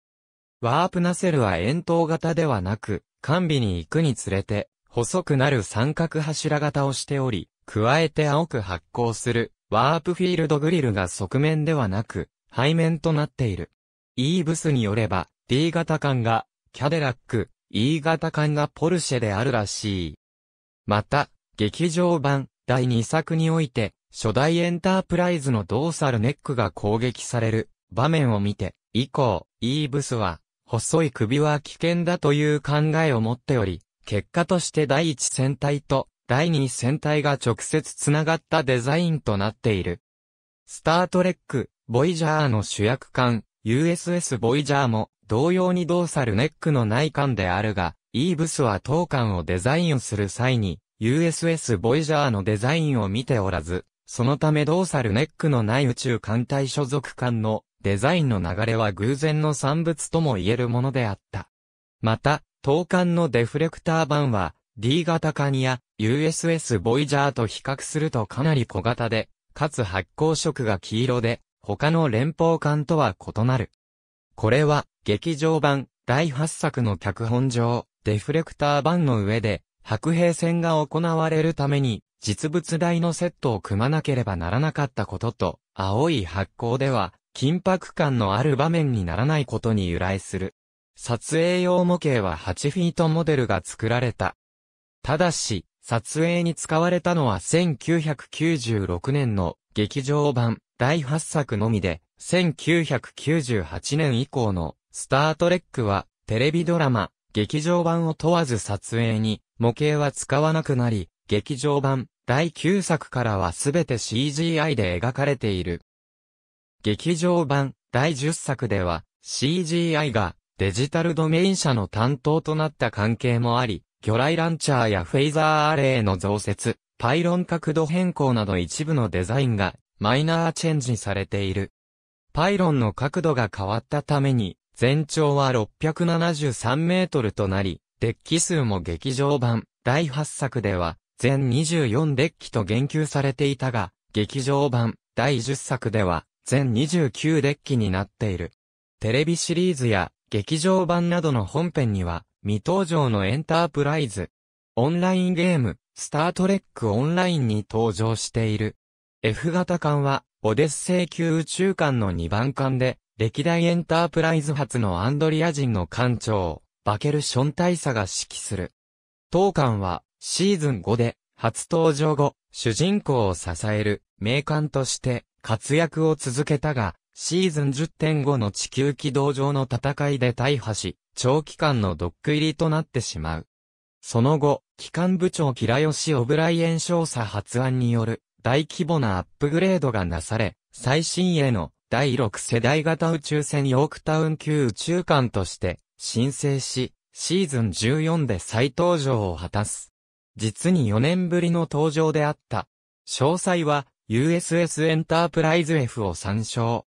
ワープナセルは円筒型ではなく、完備に行くにつれて、細くなる三角柱型をしており、加えて青く発光する、ワープフィールドグリルが側面ではなく、背面となっている。イーブスによれば、D 型艦が、キャデラック、E 型艦がポルシェであるらしい。また、劇場版、第2作において、初代エンタープライズのドーサルネックが攻撃される場面を見て、以降、イーブスは、細い首は危険だという考えを持っており、結果として第一戦隊と第二戦隊が直接つながったデザインとなっている。スタートレックボイジャーの主役艦、USS ボイジャーも、同様にドーサルネックのない艦であるが、イーブスは当艦をデザインする際に、USS ボイジャーのデザインを見ておらず、そのためドーサルネックのない宇宙艦隊所属艦のデザインの流れは偶然の産物とも言えるものであった。また、当艦のデフレクター版は D 型艦や USS ボイジャーと比較するとかなり小型で、かつ発光色が黄色で、他の連邦艦とは異なる。これは、劇場版、第8作の脚本上、デフレクター版の上で、白兵戦が行われるために、実物大のセットを組まなければならなかったことと、青い発光では、緊迫感のある場面にならないことに由来する。撮影用模型は8フィートモデルが作られた。ただし、撮影に使われたのは1996年の劇場版第8作のみで、1998年以降のスタートレックはテレビドラマ、劇場版を問わず撮影に模型は使わなくなり、劇場版第9作からはすべて CGI で描かれている。劇場版第10作では CGI がデジタルドメイン社の担当となった関係もあり、魚雷ランチャーやフェイザーアレイの増設、パイロン角度変更など一部のデザインがマイナーチェンジされている。パイロンの角度が変わったために、全長は673メートルとなり、デッキ数も劇場版、第8作では、全24デッキと言及されていたが、劇場版、第10作では、全29デッキになっている。テレビシリーズや、劇場版などの本編には、未登場のエンタープライズ、オンラインゲーム、スタートレックオンラインに登場している。F 型艦は、オデッセイ級宇宙艦の2番艦で、歴代エンタープライズ発のアンドリア人の艦長、バケル・ション大佐が指揮する。当艦は、シーズン5で、初登場後、主人公を支える、名艦として、活躍を続けたが、シーズン10.5の地球軌道上の戦いで大破し、長期間のドック入りとなってしまう。その後、機関部長キラヨシ・オブライエン少佐発案による大規模なアップグレードがなされ、最新鋭の第6世代型宇宙船ヨークタウン級宇宙艦として申請し、シーズン14で再登場を果たす。実に4年ぶりの登場であった。詳細は USS エンタープライズ F を参照。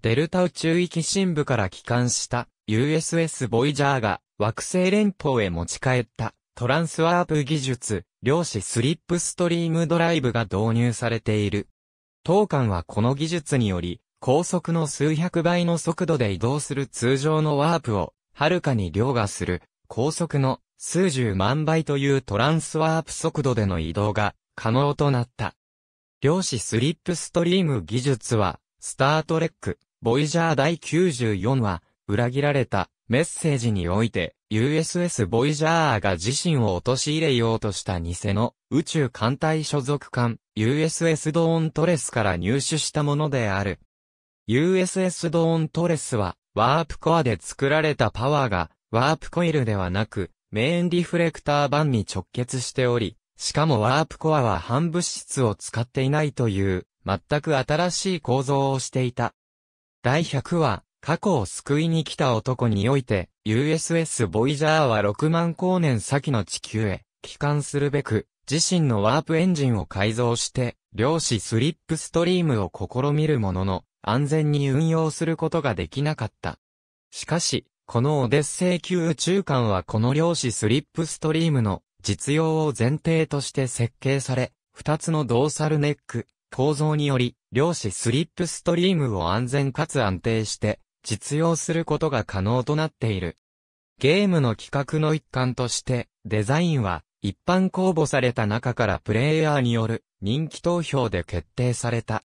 デルタ宇宙域深部から帰還した USS ボイジャーが惑星連邦へ持ち帰ったトランスワープ技術、量子スリップストリームドライブが導入されている。当館はこの技術により、高速の数百倍の速度で移動する通常のワープを、はるかに凌駕する、高速の数十万倍というトランスワープ速度での移動が可能となった。量子スリップストリーム技術は、スタートレック、ボイジャー第94話、裏切られたメッセージにおいて、USS ボイジャーが自身を陥れようとした偽の宇宙艦隊所属艦 USS ドーントレスから入手したものである。USS ドーントレスはワープコアで作られたパワーがワープコイルではなくメインリフレクター板に直結しており、しかもワープコアは半物質を使っていないという全く新しい構造をしていた。第100話過去を救いに来た男において、USS ボイジャーは6万光年先の地球へ、帰還するべく、自身のワープエンジンを改造して、量子スリップストリームを試みるものの、安全に運用することができなかった。しかし、このオデッセイ級宇宙艦はこの量子スリップストリームの実用を前提として設計され、2つのドーサルネック、構造により、量子スリップストリームを安全かつ安定して、実用することが可能となっている。ゲームの企画の一環として、デザインは一般公募された中からプレイヤーによる人気投票で決定された。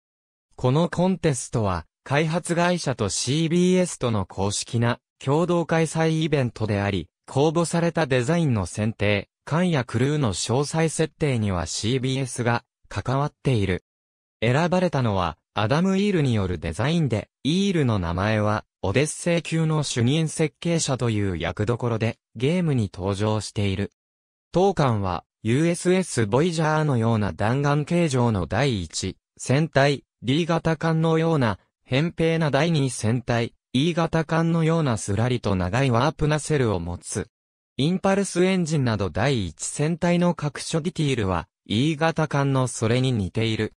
このコンテストは、開発会社と CBS との公式な共同開催イベントであり、公募されたデザインの選定、缶やクルーの詳細設定には CBS が関わっている。選ばれたのは、アダム・イールによるデザインで、イールの名前は、オデッセイ級の主任設計者という役どころでゲームに登場している。当館は USS ボイジャーのような弾丸形状の第1戦隊 D 型艦のような扁平な第2戦隊 E 型艦のようなすらりと長いワープナセルを持つ。インパルスエンジンなど第1戦隊の各所ディティールは E 型艦のそれに似ている。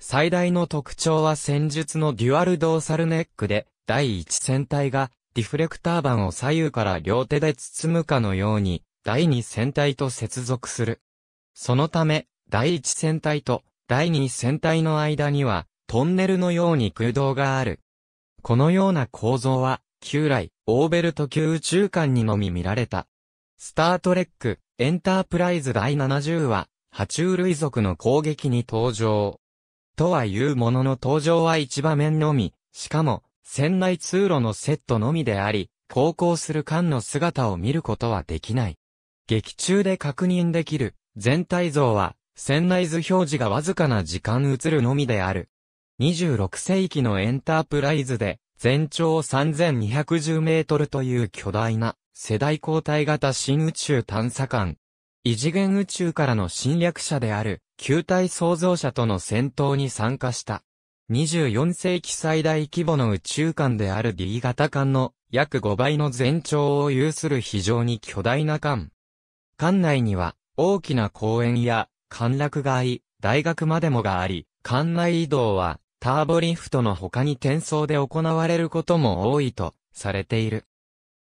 最大の特徴は戦術のデュアルドーサルネックで、第一戦隊がディフレクター板を左右から両手で包むかのように、第2戦隊と接続する。そのため、第一戦隊と第2戦隊の間には、トンネルのように空洞がある。このような構造は、旧来、オーベルト級宇宙間にのみ見られた。スタートレック、エンタープライズ第70話、爬虫類族の攻撃に登場。とはいうものの登場は一場面のみ、しかも、船内通路のセットのみであり、航行する艦の姿を見ることはできない。劇中で確認できる全体像は、船内図表示がわずかな時間映るのみである。26世紀のエンタープライズで、全長3210メートルという巨大な世代交代型新宇宙探査艦。異次元宇宙からの侵略者である球体創造者との戦闘に参加した24世紀最大規模の宇宙艦である D 型艦の約5倍の全長を有する非常に巨大な艦。艦内には大きな公園や歓楽街、大学までもがあり、艦内移動はターボリフトの他に転送で行われることも多いとされている。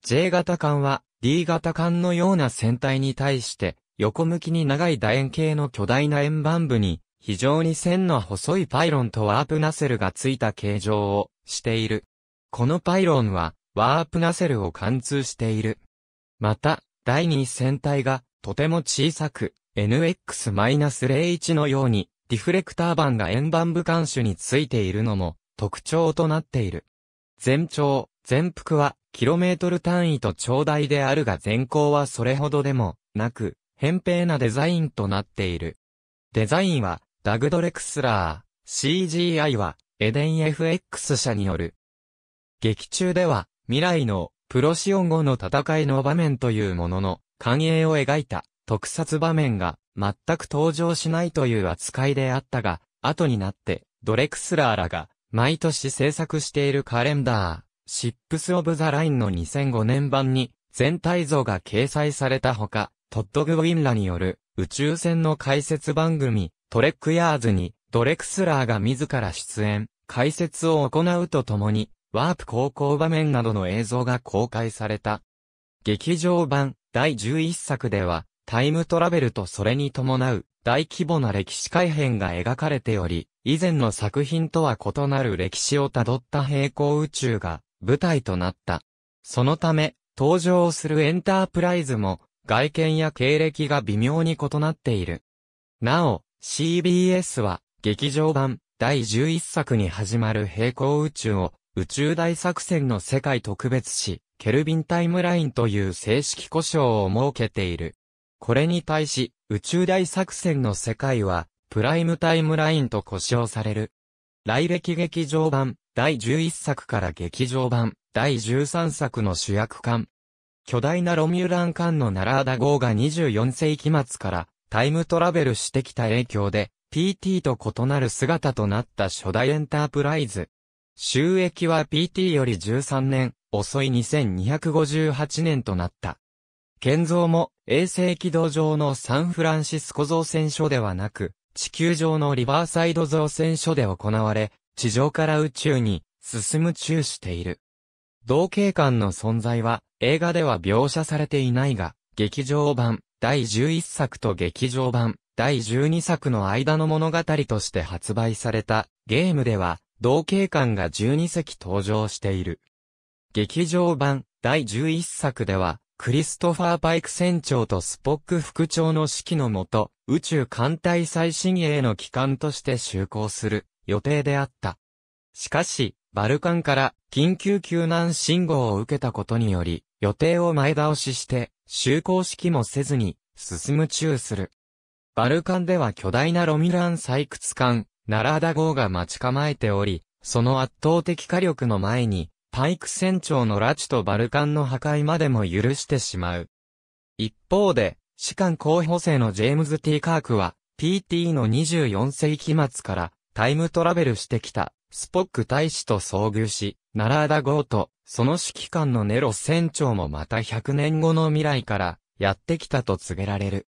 J 型艦は D 型艦のような船体に対して横向きに長い楕円形の巨大な円盤部に非常に線の細いパイロンとワープナセルがついた形状をしている。このパイロンはワープナセルを貫通している。また、第二線体がとても小さく NX-01 のようにディフレクター板が円盤部間種についているのも特徴となっている。全長、全幅はキロメートル単位と長大であるが全高はそれほどでもなく、扁平なデザインとなっている。デザインはダグドレクスラー、CGI は、エデン FX 社による。劇中では、未来の、プロシオン後の戦いの場面というものの、歓迎を描いた、特撮場面が、全く登場しないという扱いであったが、後になって、ドレクスラーらが、毎年制作しているカレンダー、シップス・オブ・ザ・ラインの2005年版に、全体像が掲載されたほか、トッド・グウィンらによる、宇宙船の解説番組、トレックヤーズに、ドレクスラーが自ら出演、解説を行うとともに、ワープ高校場面などの映像が公開された。劇場版第11作では、タイムトラベルとそれに伴う大規模な歴史改変が描かれており、以前の作品とは異なる歴史をたどった平行宇宙が舞台となった。そのため、登場するエンタープライズも外見や経歴が微妙に異なっている。なお、CBS は、劇場版、第11作に始まる平行宇宙を、宇宙大作戦の世界特別誌、ケルビンタイムラインという正式故障を設けている。これに対し、宇宙大作戦の世界は、プライムタイムラインと呼称される。来歴劇場版、第11作から劇場版、第13作の主役艦。巨大なロミュラン艦のナラーダ号が24世紀末からタイムトラベルしてきた影響で、PT と異なる姿となった初代エンタープライズ。収益は PT より13年、遅い2258年となった。建造も衛星軌道上のサンフランシスコ造船所ではなく、地球上のリバーサイド造船所で行われ、地上から宇宙に進む中している。同景観の存在は映画では描写されていないが、劇場版第11作と劇場版、第12作の間の物語として発売されたゲームでは、同警官が12隻登場している。劇場版、第11作では、クリストファー・パイク船長とスポック副長の指揮のもと、宇宙艦隊最新鋭の機関として就航する予定であった。しかし、バルカンから緊急救難信号を受けたことにより、予定を前倒しして、就航式もせずに、進む中する。バルカンでは巨大なロミラン採掘艦、ナラーダ号が待ち構えており、その圧倒的火力の前に、パイク船長の拉致とバルカンの破壊までも許してしまう。一方で、士官候補生のジェームズ・ティーカークは、PT の24世紀末からタイムトラベルしてきたスポック大使と遭遇し、ナラダ・ゴーと、その指揮官のネロ船長もまた100年後の未来からやってきたと告げられる。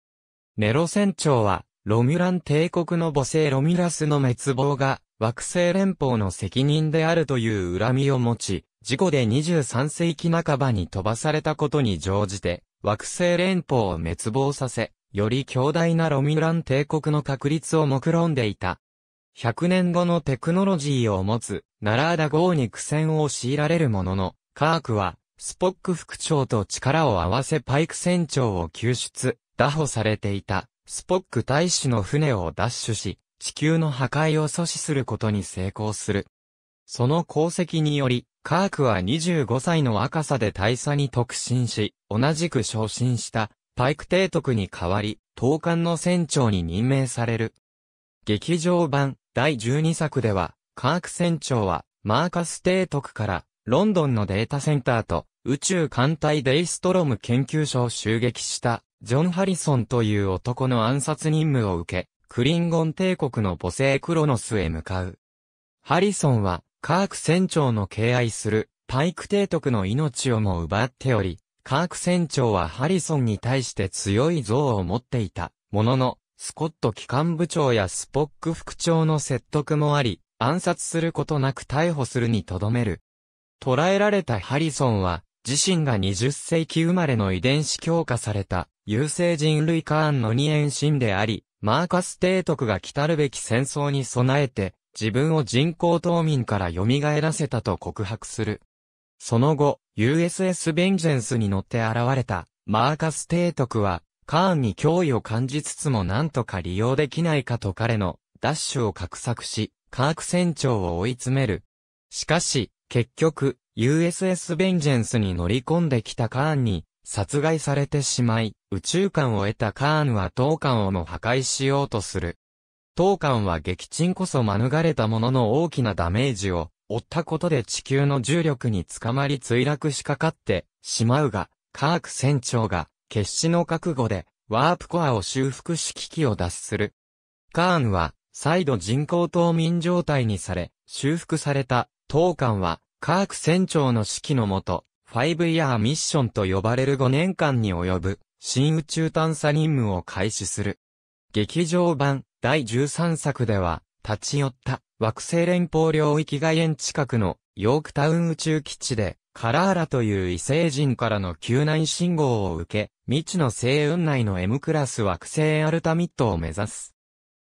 ネロ船長は、ロミュラン帝国の母性ロミラスの滅亡が惑星連邦の責任であるという恨みを持ち、事故で23世紀半ばに飛ばされたことに乗じて、惑星連邦を滅亡させ、より強大なロミュラン帝国の確立を目論んでいた。100年後のテクノロジーを持つナラーダ号に苦戦を強いられるものの、カークは、スポック副長と力を合わせパイク船長を救出、打破されていた、スポック大使の船を奪取し、地球の破壊を阻止することに成功する。その功績により、カークは25歳の若さで大佐に特進し、同じく昇進したパイク提督に代わり、東艦の船長に任命される。劇場版第12作では、カーク船長は、マーカス提督から、ロンドンのデータセンターと、宇宙艦隊デイストロム研究所を襲撃した、ジョン・ハリソンという男の暗殺任務を受け、クリンゴン帝国の母性クロノスへ向かう。ハリソンは、カーク船長の敬愛する、パイク提督の命をも奪っており、カーク船長はハリソンに対して強い憎悪を持っていた、ものの、スコット機関部長やスポック副長の説得もあり、暗殺することなく逮捕するにとどめる。捕らえられたハリソンは、自身が20世紀生まれの遺伝子強化された、優生人類カーンの二円神であり、マーカス提督が来たるべき戦争に備えて、自分を人工島民から蘇らせたと告白する。その後、USS ベンジェンスに乗って現れた、マーカス提督は、カーンに脅威を感じつつも何とか利用できないかと彼の、ダッシュを画策し、カーク船長を追い詰める。しかし、結局、USS ベンジェンスに乗り込んできたカーンに、殺害されてしまい、宇宙艦を得たカーンは当艦をも破壊しようとする。当艦は撃沈こそ免れたものの大きなダメージを、負ったことで地球の重力に捕まり墜落しかかってしまうが、カーク船長が、決死の覚悟で、ワープコアを修復し危機を脱する。カーンは、再度人工島民状態にされ、修復された、当館は、カーク船長の指揮のもと、ァイヤーミッションと呼ばれる5年間に及ぶ、新宇宙探査任務を開始する。劇場版、第13作では、立ち寄った惑星連邦領域外縁近くのヨークタウン宇宙基地でカラーラという異星人からの救難信号を受け、未知の星雲内の M クラス惑星アルタミットを目指す。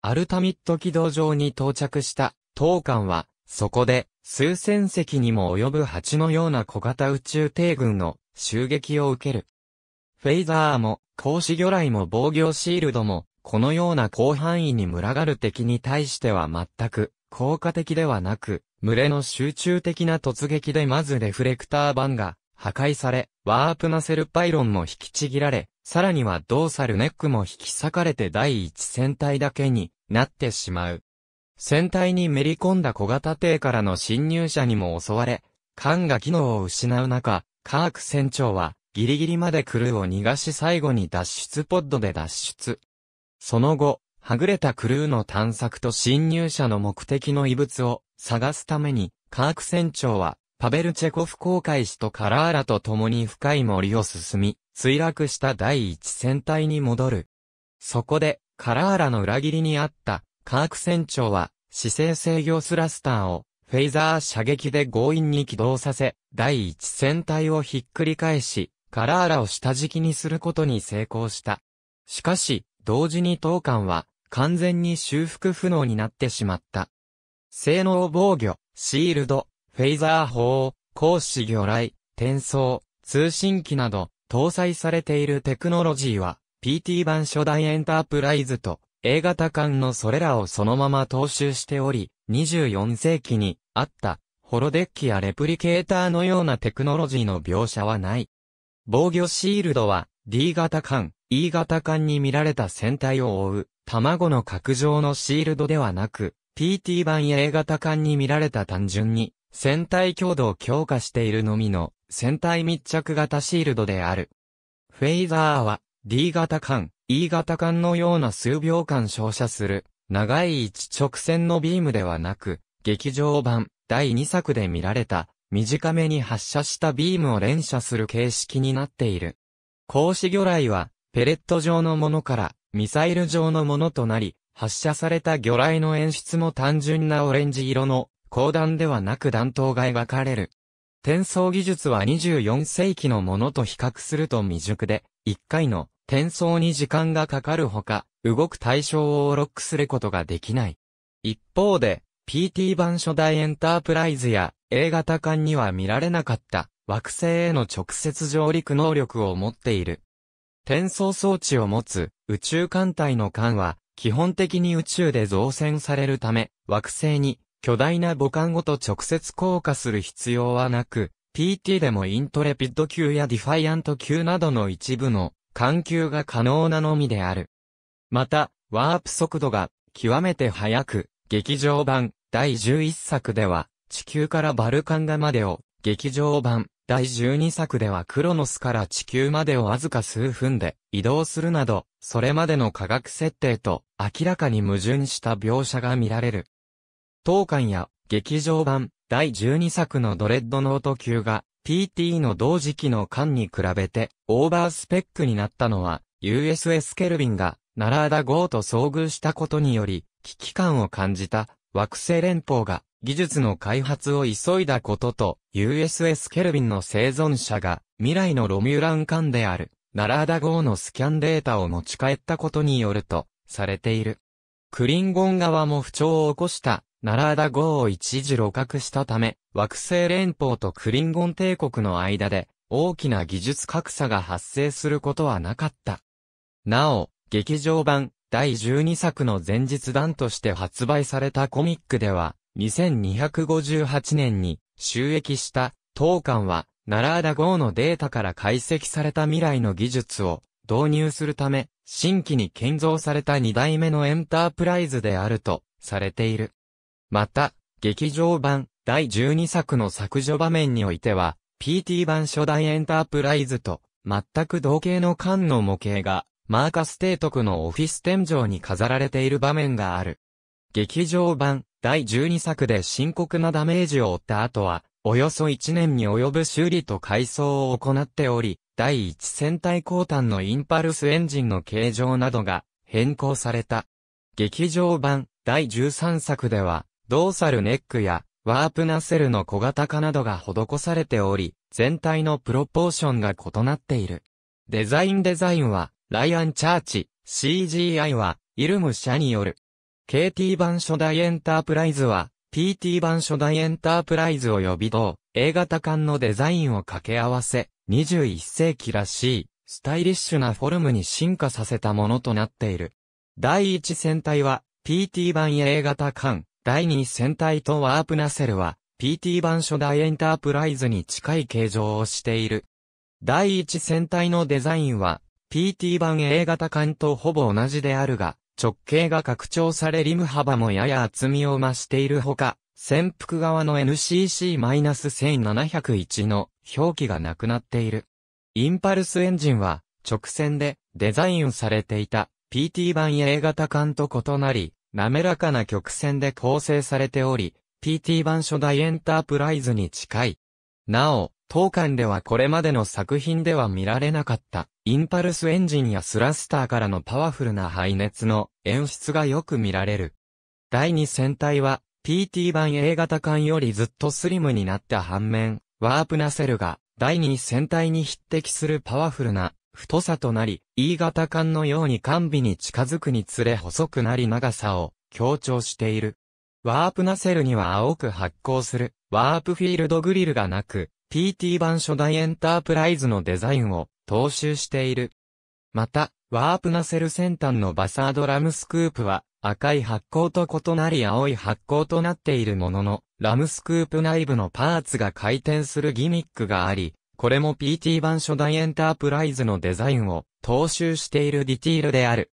アルタミット軌道上に到着した当艦は、そこで数千隻にも及ぶ蜂のような小型宇宙艇群の襲撃を受ける。フェイザーも、格子魚雷も防御シールドも、このような広範囲に群がる敵に対しては全く効果的ではなく、群れの集中的な突撃でまずレフレクター板が破壊され、ワープナセルパイロンも引きちぎられ、さらにはドーサルネックも引き裂かれて第一船体だけになってしまう。船体にめり込んだ小型艇からの侵入者にも襲われ、艦が機能を失う中、カーク船長はギリギリまでクルーを逃がし最後に脱出ポッドで脱出。その後、はぐれたクルーの探索と侵入者の目的の異物を探すために、カーク船長はパベルチェコフ航海士とカラーラと共に深い森を進み、墜落した第一戦隊に戻る。そこで、カラーラの裏切りにあった、科学船長は、姿勢制御スラスターを、フェイザー射撃で強引に起動させ、第一戦隊をひっくり返し、カラーラを下敷きにすることに成功した。しかし、同時に当艦は、完全に修復不能になってしまった。性能防御、シールド、フェイザー砲、光子魚雷、転送、通信機など、搭載されているテクノロジーは、PT 版初代エンタープライズと、A 型艦のそれらをそのまま踏襲しており、24世紀にあったホロデッキやレプリケーターのようなテクノロジーの描写はない。防御シールドは D 型艦、E 型艦に見られた船体を覆う卵の角状のシールドではなく、PT 版や A 型艦に見られた単純に、船体強度を強化しているのみの、船体密着型シールドである。フェイザーは、D 型艦、E 型艦のような数秒間照射する、長い一直線のビームではなく、劇場版、第2作で見られた、短めに発射したビームを連射する形式になっている。格子魚雷は、ペレット状のものから、ミサイル状のものとなり、発射された魚雷の演出も単純なオレンジ色の光弾ではなく弾頭が描かれる。転送技術は24世紀のものと比較すると未熟で、1回の転送に時間がかかるほか、動く対象をロックすることができない。一方で、PT 版初代エンタープライズや A 型艦には見られなかった惑星への直接上陸能力を持っている。転送装置を持つ宇宙艦隊の艦は基本的に宇宙で造船されるため、惑星に巨大な母艦ごと直接降下する必要はなく、PT でもイントレピッド級やディファイアント級などの一部の環球が可能なのみである。また、ワープ速度が極めて速く、劇場版第11作では地球からバルカンガまでを劇場版第12作ではクロノスから地球までをわずか数分で移動するなど、それまでの科学設定と明らかに矛盾した描写が見られる。当館や劇場版第12作のドレッドノート級が PT の同時期の間に比べてオーバースペックになったのは USS ケルビンがナラーダ号と遭遇したことにより危機感を感じた惑星連邦が技術の開発を急いだことと、USS ケルビンの生存者が、未来のロミュラン艦である、ナラーダ号のスキャンデータを持ち帰ったことによると、されている。クリンゴン側も不調を起こした、ナラーダ号を一時露獲したため、惑星連邦とクリンゴン帝国の間で、大きな技術格差が発生することはなかった。なお、劇場版、第12作の前日弾として発売されたコミックでは、2258年に収益した当館は、ナラーダ号のデータから解析された未来の技術を導入するため、新規に建造された2代目のエンタープライズであるとされている。また、劇場版第12作の削除場面においては、PT 版初代エンタープライズと全く同型の艦の模型がマーカス提督のオフィス天井に飾られている場面がある。劇場版第12作で深刻なダメージを負った後は、およそ1年に及ぶ修理と改装を行っており、第1戦隊後端のインパルスエンジンの形状などが変更された。劇場版第13作では、ドーサルネックやワープナセルの小型化などが施されており、全体のプロポーションが異なっている。デザインデザインは、ライアン・チャーチ、CGI は、イルム社による。KT 版初代エンタープライズは、PT 版初代エンタープライズ及び同、A 型艦のデザインを掛け合わせ、21世紀らしい、スタイリッシュなフォルムに進化させたものとなっている。第1戦隊は、PT 版 A 型艦、第2戦隊とワープナセルは、PT 版初代エンタープライズに近い形状をしている。第1戦隊のデザインは、PT 版 A 型艦とほぼ同じであるが、直径が拡張されリム幅もやや厚みを増しているほか、潜伏側の NCC-1701 の表記がなくなっている。インパルスエンジンは直線でデザインされていた PT 版 A 型艦と異なり、滑らかな曲線で構成されており、PT 版初代エンタープライズに近い。なお、当館ではこれまでの作品では見られなかった、インパルスエンジンやスラスターからのパワフルな排熱の演出がよく見られる。第2戦隊は、PT 版 A 型艦よりずっとスリムになった反面、ワープナセルが、第2戦隊に匹敵するパワフルな太さとなり、E 型艦のように完備に近づくにつれ細くなり長さを強調している。ワープナセルには青く発光するワープフィールドグリルがなく、PT 版初代エンタープライズのデザインを踏襲している。また、ワープナセル先端のバサードラムスクープは赤い発光と異なり青い発光となっているものの、ラムスクープ内部のパーツが回転するギミックがあり、これも PT 版初代エンタープライズのデザインを踏襲しているディティールである。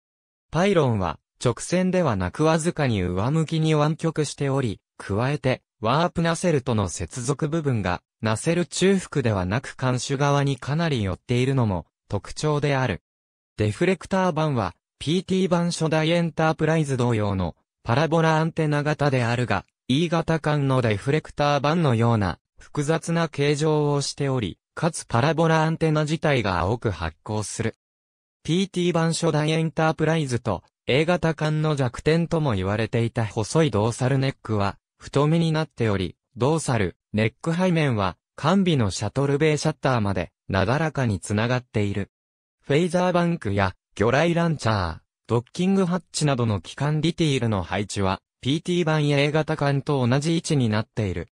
パイロンは直線ではなくわずかに上向きに湾曲しており、加えてワープナセルとの接続部分がナセル中腹ではなく監守側にかなり寄っているのも特徴である。デフレクター版は PT 版初代エンタープライズ同様のパラボラアンテナ型であるが、E 型間のデフレクター版のような複雑な形状をしており、かつパラボラアンテナ自体が青く発光する。PT 版初代エンタープライズと A 型艦の弱点とも言われていた細いドーサルネックは太めになっており、ドーサル、ネック背面は、完備のシャトルベイシャッターまで、なだらかにつながっている。フェイザーバンクや、魚雷ランチャー、ドッキングハッチなどの機関ディティールの配置は、PT 版 A 型艦と同じ位置になっている。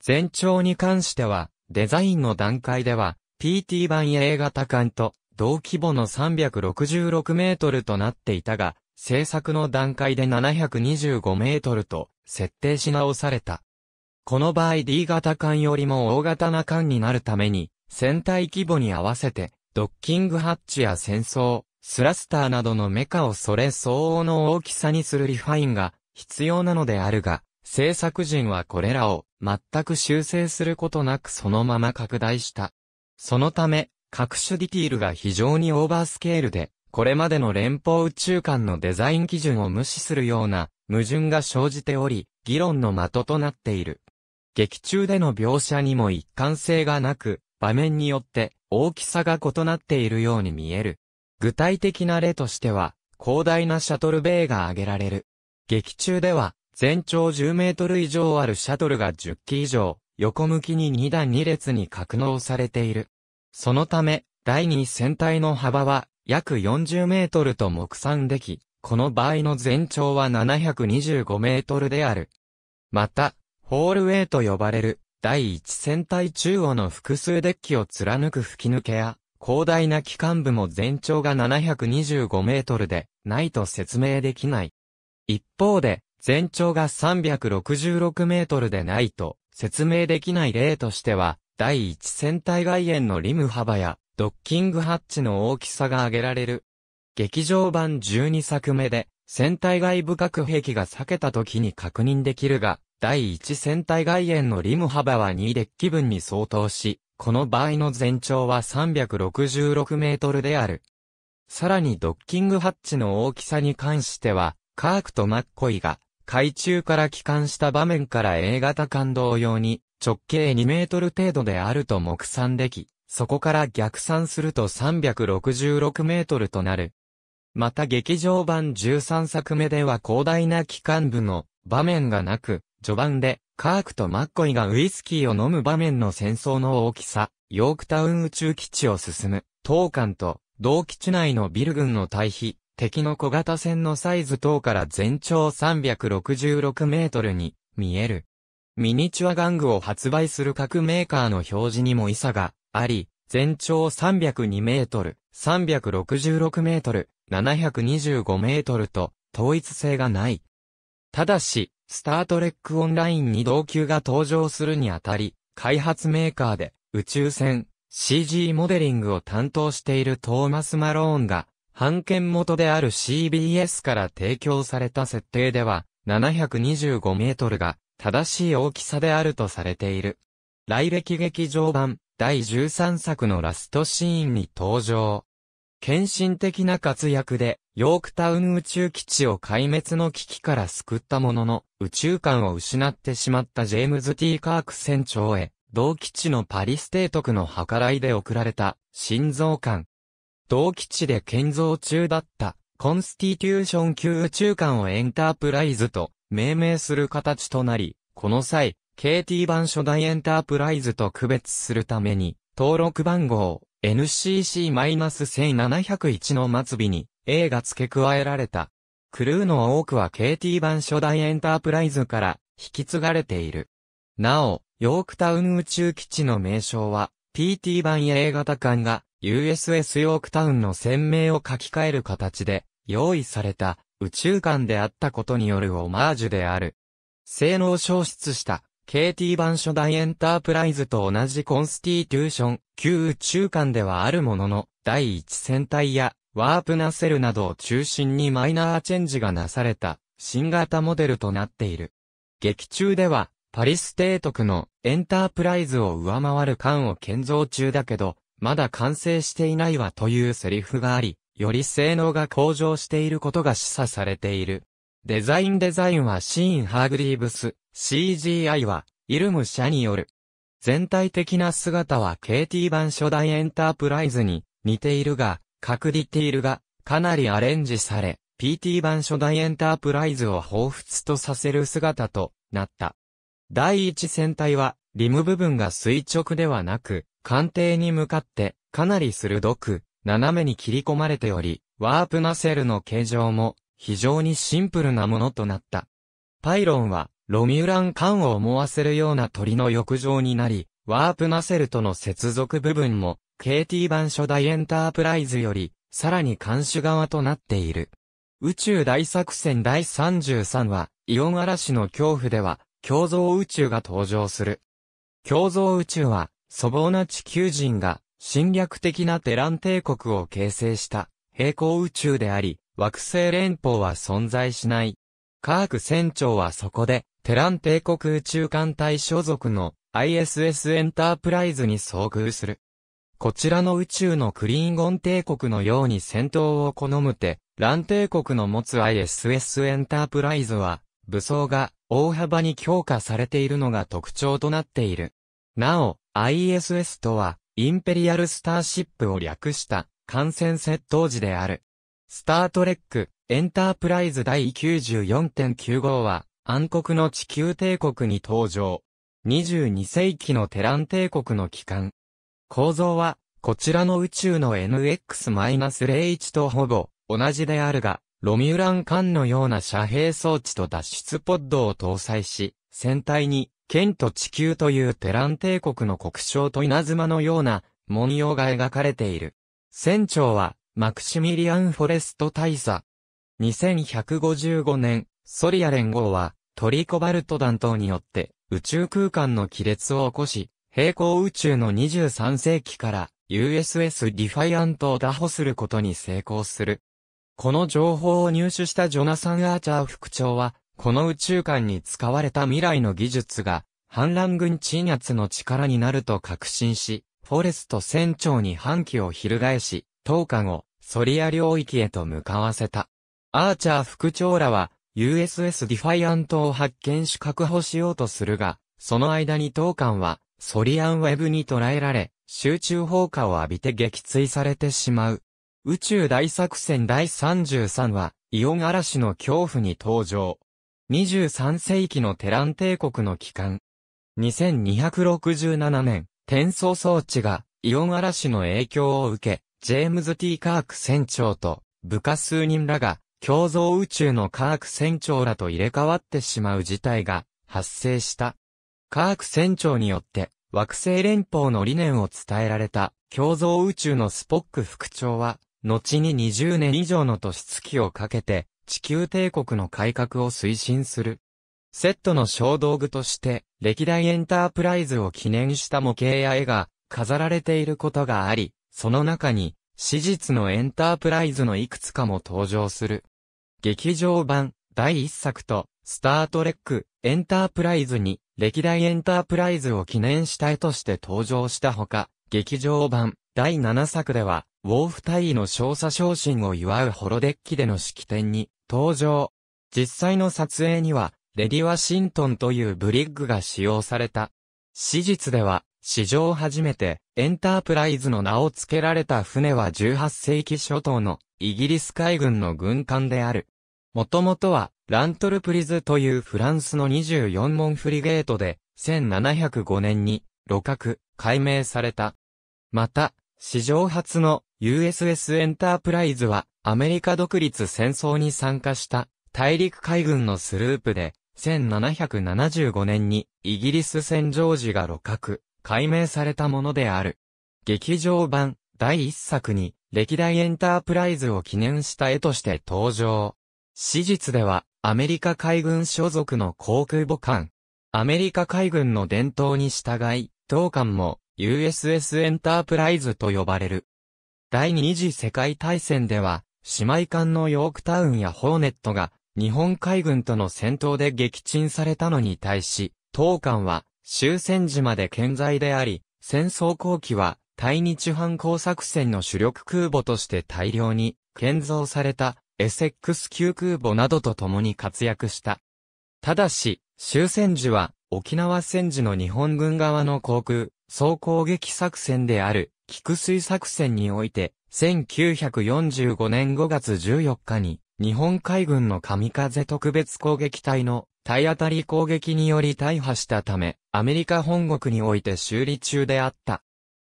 全長に関しては、デザインの段階では、PT 版 A 型艦と同規模の366メートルとなっていたが、製作の段階で725メートルと設定し直された。この場合 D 型艦よりも大型な艦になるために、船体規模に合わせて、ドッキングハッチや戦争、スラスターなどのメカをそれ相応の大きさにするリファインが必要なのであるが、制作陣はこれらを全く修正することなくそのまま拡大した。そのため、各種ディティールが非常にオーバースケールで、これまでの連邦宇宙間のデザイン基準を無視するような矛盾が生じており、議論の的となっている。劇中での描写にも一貫性がなく、場面によって大きさが異なっているように見える。具体的な例としては、広大なシャトルベイが挙げられる。劇中では、全長10メートル以上あるシャトルが10機以上、横向きに2段2列に格納されている。そのため、第2船体の幅は約40メートルと目算でき、この場合の全長は725メートルである。また、ホールウェイと呼ばれる、第一戦隊中央の複数デッキを貫く吹き抜けや、広大な機関部も全長が725メートルで、ないと説明できない。一方で、全長が366メートルでないと、説明できない例としては、第一戦隊外縁のリム幅や、ドッキングハッチの大きさが挙げられる。劇場版12作目で、戦隊外部隔壁が避けた時に確認できるが、第1船体外縁のリム幅は2デッキ分に相当し、この場合の全長は366メートルである。さらにドッキングハッチの大きさに関しては、カークとマッコイが海中から帰還した場面から A 型感動用に直径2メートル程度であると目算でき、そこから逆算すると366メートルとなる。また劇場版13作目では広大な機関部の場面がなく、序盤で、カークとマッコイがウイスキーを飲む場面の戦争の大きさ、ヨークタウン宇宙基地を進む、東艦と、同基地内のビル群の対比、敵の小型船のサイズ等から全長366メートルに、見える。ミニチュア玩具を発売する各メーカーの表示にも異差があり、全長302メートル、366メートル、725メートルと、統一性がない。ただし、スタートレックオンラインに同級が登場するにあたり、開発メーカーで宇宙船 CG モデリングを担当しているトーマス・マローンが、版権元である CBS から提供された設定では、725メートルが正しい大きさであるとされている。来歴劇場版第13作のラストシーンに登場。献身的な活躍でヨークタウン宇宙基地を壊滅の危機から救ったものの、宇宙観を失ってしまったジェームズ・ T・ カーク船長へ、同基地のパリステート区の計らいで送られた、心臓艦。同基地で建造中だった、コンスティテューション級宇宙艦をエンタープライズと命名する形となり、この際、KT 版初代エンタープライズと区別するために、登録番号 NCC-1701 の末尾に A が付け加えられた。クルーの多くは KT 版初代エンタープライズから引き継がれている。なお、ヨークタウン宇宙基地の名称は PT 版 A 型艦が USS ヨークタウンの船名を書き換える形で用意された宇宙艦であったことによるオマージュである。性能消失した KT 版初代エンタープライズと同じコンスティテューション、旧宇宙艦ではあるものの、第一戦隊やワープナセルなどを中心にマイナーチェンジがなされた新型モデルとなっている。劇中ではパリス提督のエンタープライズを上回る艦を建造中だけど、まだ完成していないわというセリフがあり、より性能が向上していることが示唆されている。デザインデザインはシーン・ハーグリーブス、CGI はイルム社による。全体的な姿は KT 版初代エンタープライズに似ているが、各ディティールがかなりアレンジされ、PT 版初代エンタープライズを彷彿とさせる姿となった。第一戦隊は、リム部分が垂直ではなく、艦艇に向かってかなり鋭く、斜めに切り込まれており、ワープナセルの形状も非常にシンプルなものとなった。パイロンは、ロミュラン艦を思わせるような鳥の翼状になり、ワープナセルとの接続部分も KT 版初代エンタープライズより、さらに監視側となっている。宇宙大作戦第33話、イオン嵐の恐怖では、共造宇宙が登場する。共造宇宙は、粗暴な地球人が、侵略的なテラン帝国を形成した、平行宇宙であり、惑星連邦は存在しない。科学船長はそこで、テラン帝国宇宙艦隊所属の ISS エンタープライズに遭遇する。こちらの宇宙のクリーンゴン帝国のように戦闘を好むて、ン帝国の持つ ISS エンタープライズは、武装が大幅に強化されているのが特徴となっている。なお、ISS とは、インペリアルスターシップを略した、艦船窃盗時である。スタートレック、エンタープライズ第94.95は、暗黒の地球帝国に登場。22世紀のテラン帝国の帰還。構造は、こちらの宇宙の NX-01 とほぼ同じであるが、ロミュラン艦のような遮蔽装置と脱出ポッドを搭載し、船体に、剣と地球というテラン帝国の国章と稲妻のような文様が描かれている。船長は、マクシミリアン・フォレスト大佐。2155年、ソリア連合は、トリコバルト弾頭によって、宇宙空間の亀裂を起こし、平行宇宙の23世紀から USS ディファイアントを打破することに成功する。この情報を入手したジョナサン・アーチャー副長は、この宇宙間に使われた未来の技術が、反乱軍鎮圧の力になると確信し、フォレスト船長に反旗を翻し、10日後、ソリア領域へと向かわせた。アーチャー副長らは、USS ディファイアントを発見し確保しようとするが、その間に当館は、ソリアンウェブに捕らえられ、集中砲火を浴びて撃墜されてしまう。宇宙大作戦第33話、イオン嵐の恐怖に登場。23世紀のテラン帝国の帰還。2267年、転送装置がイオン嵐の影響を受け、ジェームズ・ T・ カーク船長と部下数人らが共造宇宙のカーク船長らと入れ替わってしまう事態が発生した。カーク船長によって惑星連邦の理念を伝えられた共造宇宙のスポック副長は、後に20年以上の年月をかけて地球帝国の改革を推進する。セットの小道具として歴代エンタープライズを記念した模型や絵が飾られていることがあり、その中に史実のエンタープライズのいくつかも登場する。劇場版第1作とスタートレックエンタープライズに歴代エンタープライズを記念したいとして登場したほか、劇場版第7作では、ウォーフ大尉の少佐昇進を祝うホロデッキでの式典に登場。実際の撮影には、レディ・ワシントンというブリッグが使用された。史実では、史上初めて、エンタープライズの名を付けられた船は18世紀初頭のイギリス海軍の軍艦である。もともとは、ラントルプリズというフランスの24門フリゲートで、1705年に、路角、解明された。また、史上初の USS エンタープライズは、アメリカ独立戦争に参加した大陸海軍のスループで、1775年にイギリス戦場時が路角、解明されたものである。劇場版第1作に歴代エンタープライズを記念した絵として登場。史実ではアメリカ海軍所属の航空母艦。アメリカ海軍の伝統に従い、当艦も USS エンタープライズと呼ばれる。第二次世界大戦では、姉妹艦のヨークタウンやホーネットが日本海軍との戦闘で撃沈されたのに対し、当艦は終戦時まで健在であり、戦争後期は対日反抗作戦の主力空母として大量に建造されたエセックス級空母などと共に活躍した。ただし、終戦時は、沖縄戦時の日本軍側の航空、総攻撃作戦である、菊水作戦において、1945年5月14日に、日本海軍の神風特別攻撃隊の体当たり攻撃により大破したため、アメリカ本国において修理中であった。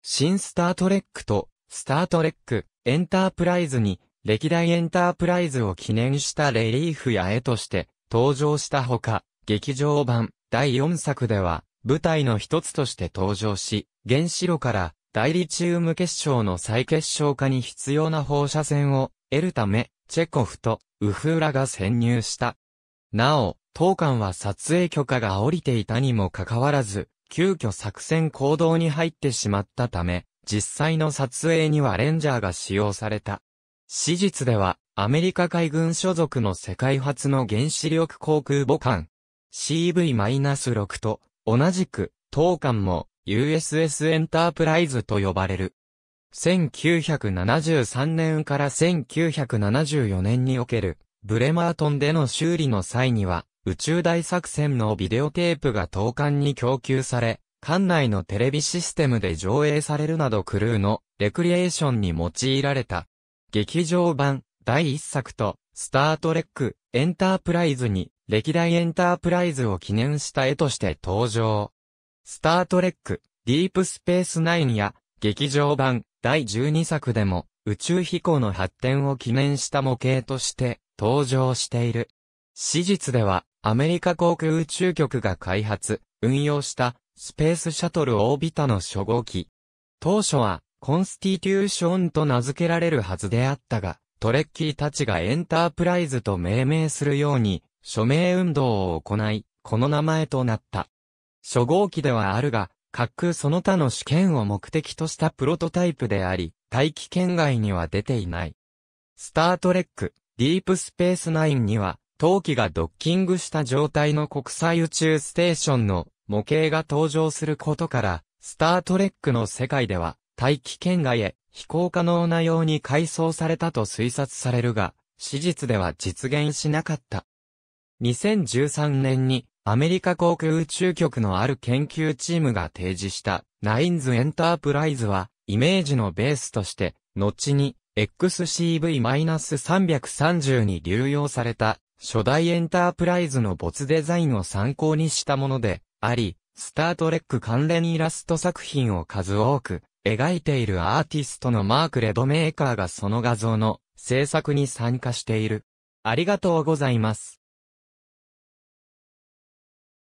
新スタートレックと、スタートレック、エンタープライズに、歴代エンタープライズを記念したレリーフや絵として登場したほか、劇場版第4作では舞台の一つとして登場し、原子炉から大リチウム結晶の再結晶化に必要な放射線を得るため、チェコフとウフーラが潜入した。なお、当館は撮影許可が下りていたにもかかわらず、急遽作戦行動に入ってしまったため、実際の撮影にはレンジャーが使用された。史実では、アメリカ海軍所属の世界初の原子力航空母艦 CV-6 と同じく当艦も USS エンタープライズと呼ばれる。1973年から1974年におけるブレマートンでの修理の際には宇宙大作戦のビデオテープが当艦に供給され、艦内のテレビシステムで上映されるなどクルーのレクリエーションに用いられた。劇場版第1作と、スタートレックエンタープライズに、歴代エンタープライズを記念した絵として登場。スタートレックディープスペースナインや、劇場版第12作でも、宇宙飛行の発展を記念した模型として登場している。史実では、アメリカ航空宇宙局が開発、運用したスペースシャトルオービタの初号機。当初はコンスティテューションと名付けられるはずであったが、トレッキーたちがエンタープライズと命名するように、署名運動を行い、この名前となった。初号機ではあるが、滑空その他の試験を目的としたプロトタイプであり、大気圏外には出ていない。スタートレック、ディープスペースナインには、陶器がドッキングした状態の国際宇宙ステーションの模型が登場することから、スタートレックの世界では、大気圏外へ飛行可能なように改装されたと推察されるが、史実では実現しなかった。2013年にアメリカ航空宇宙局のある研究チームが提示したナインズエンタープライズはイメージのベースとして後に XCV-330 に流用された初代エンタープライズの没デザインを参考にしたものであり、スタートレック関連イラスト作品を数多く描いているアーティストのマーク・レドメーカーがその画像の制作に参加している。ありがとうございます。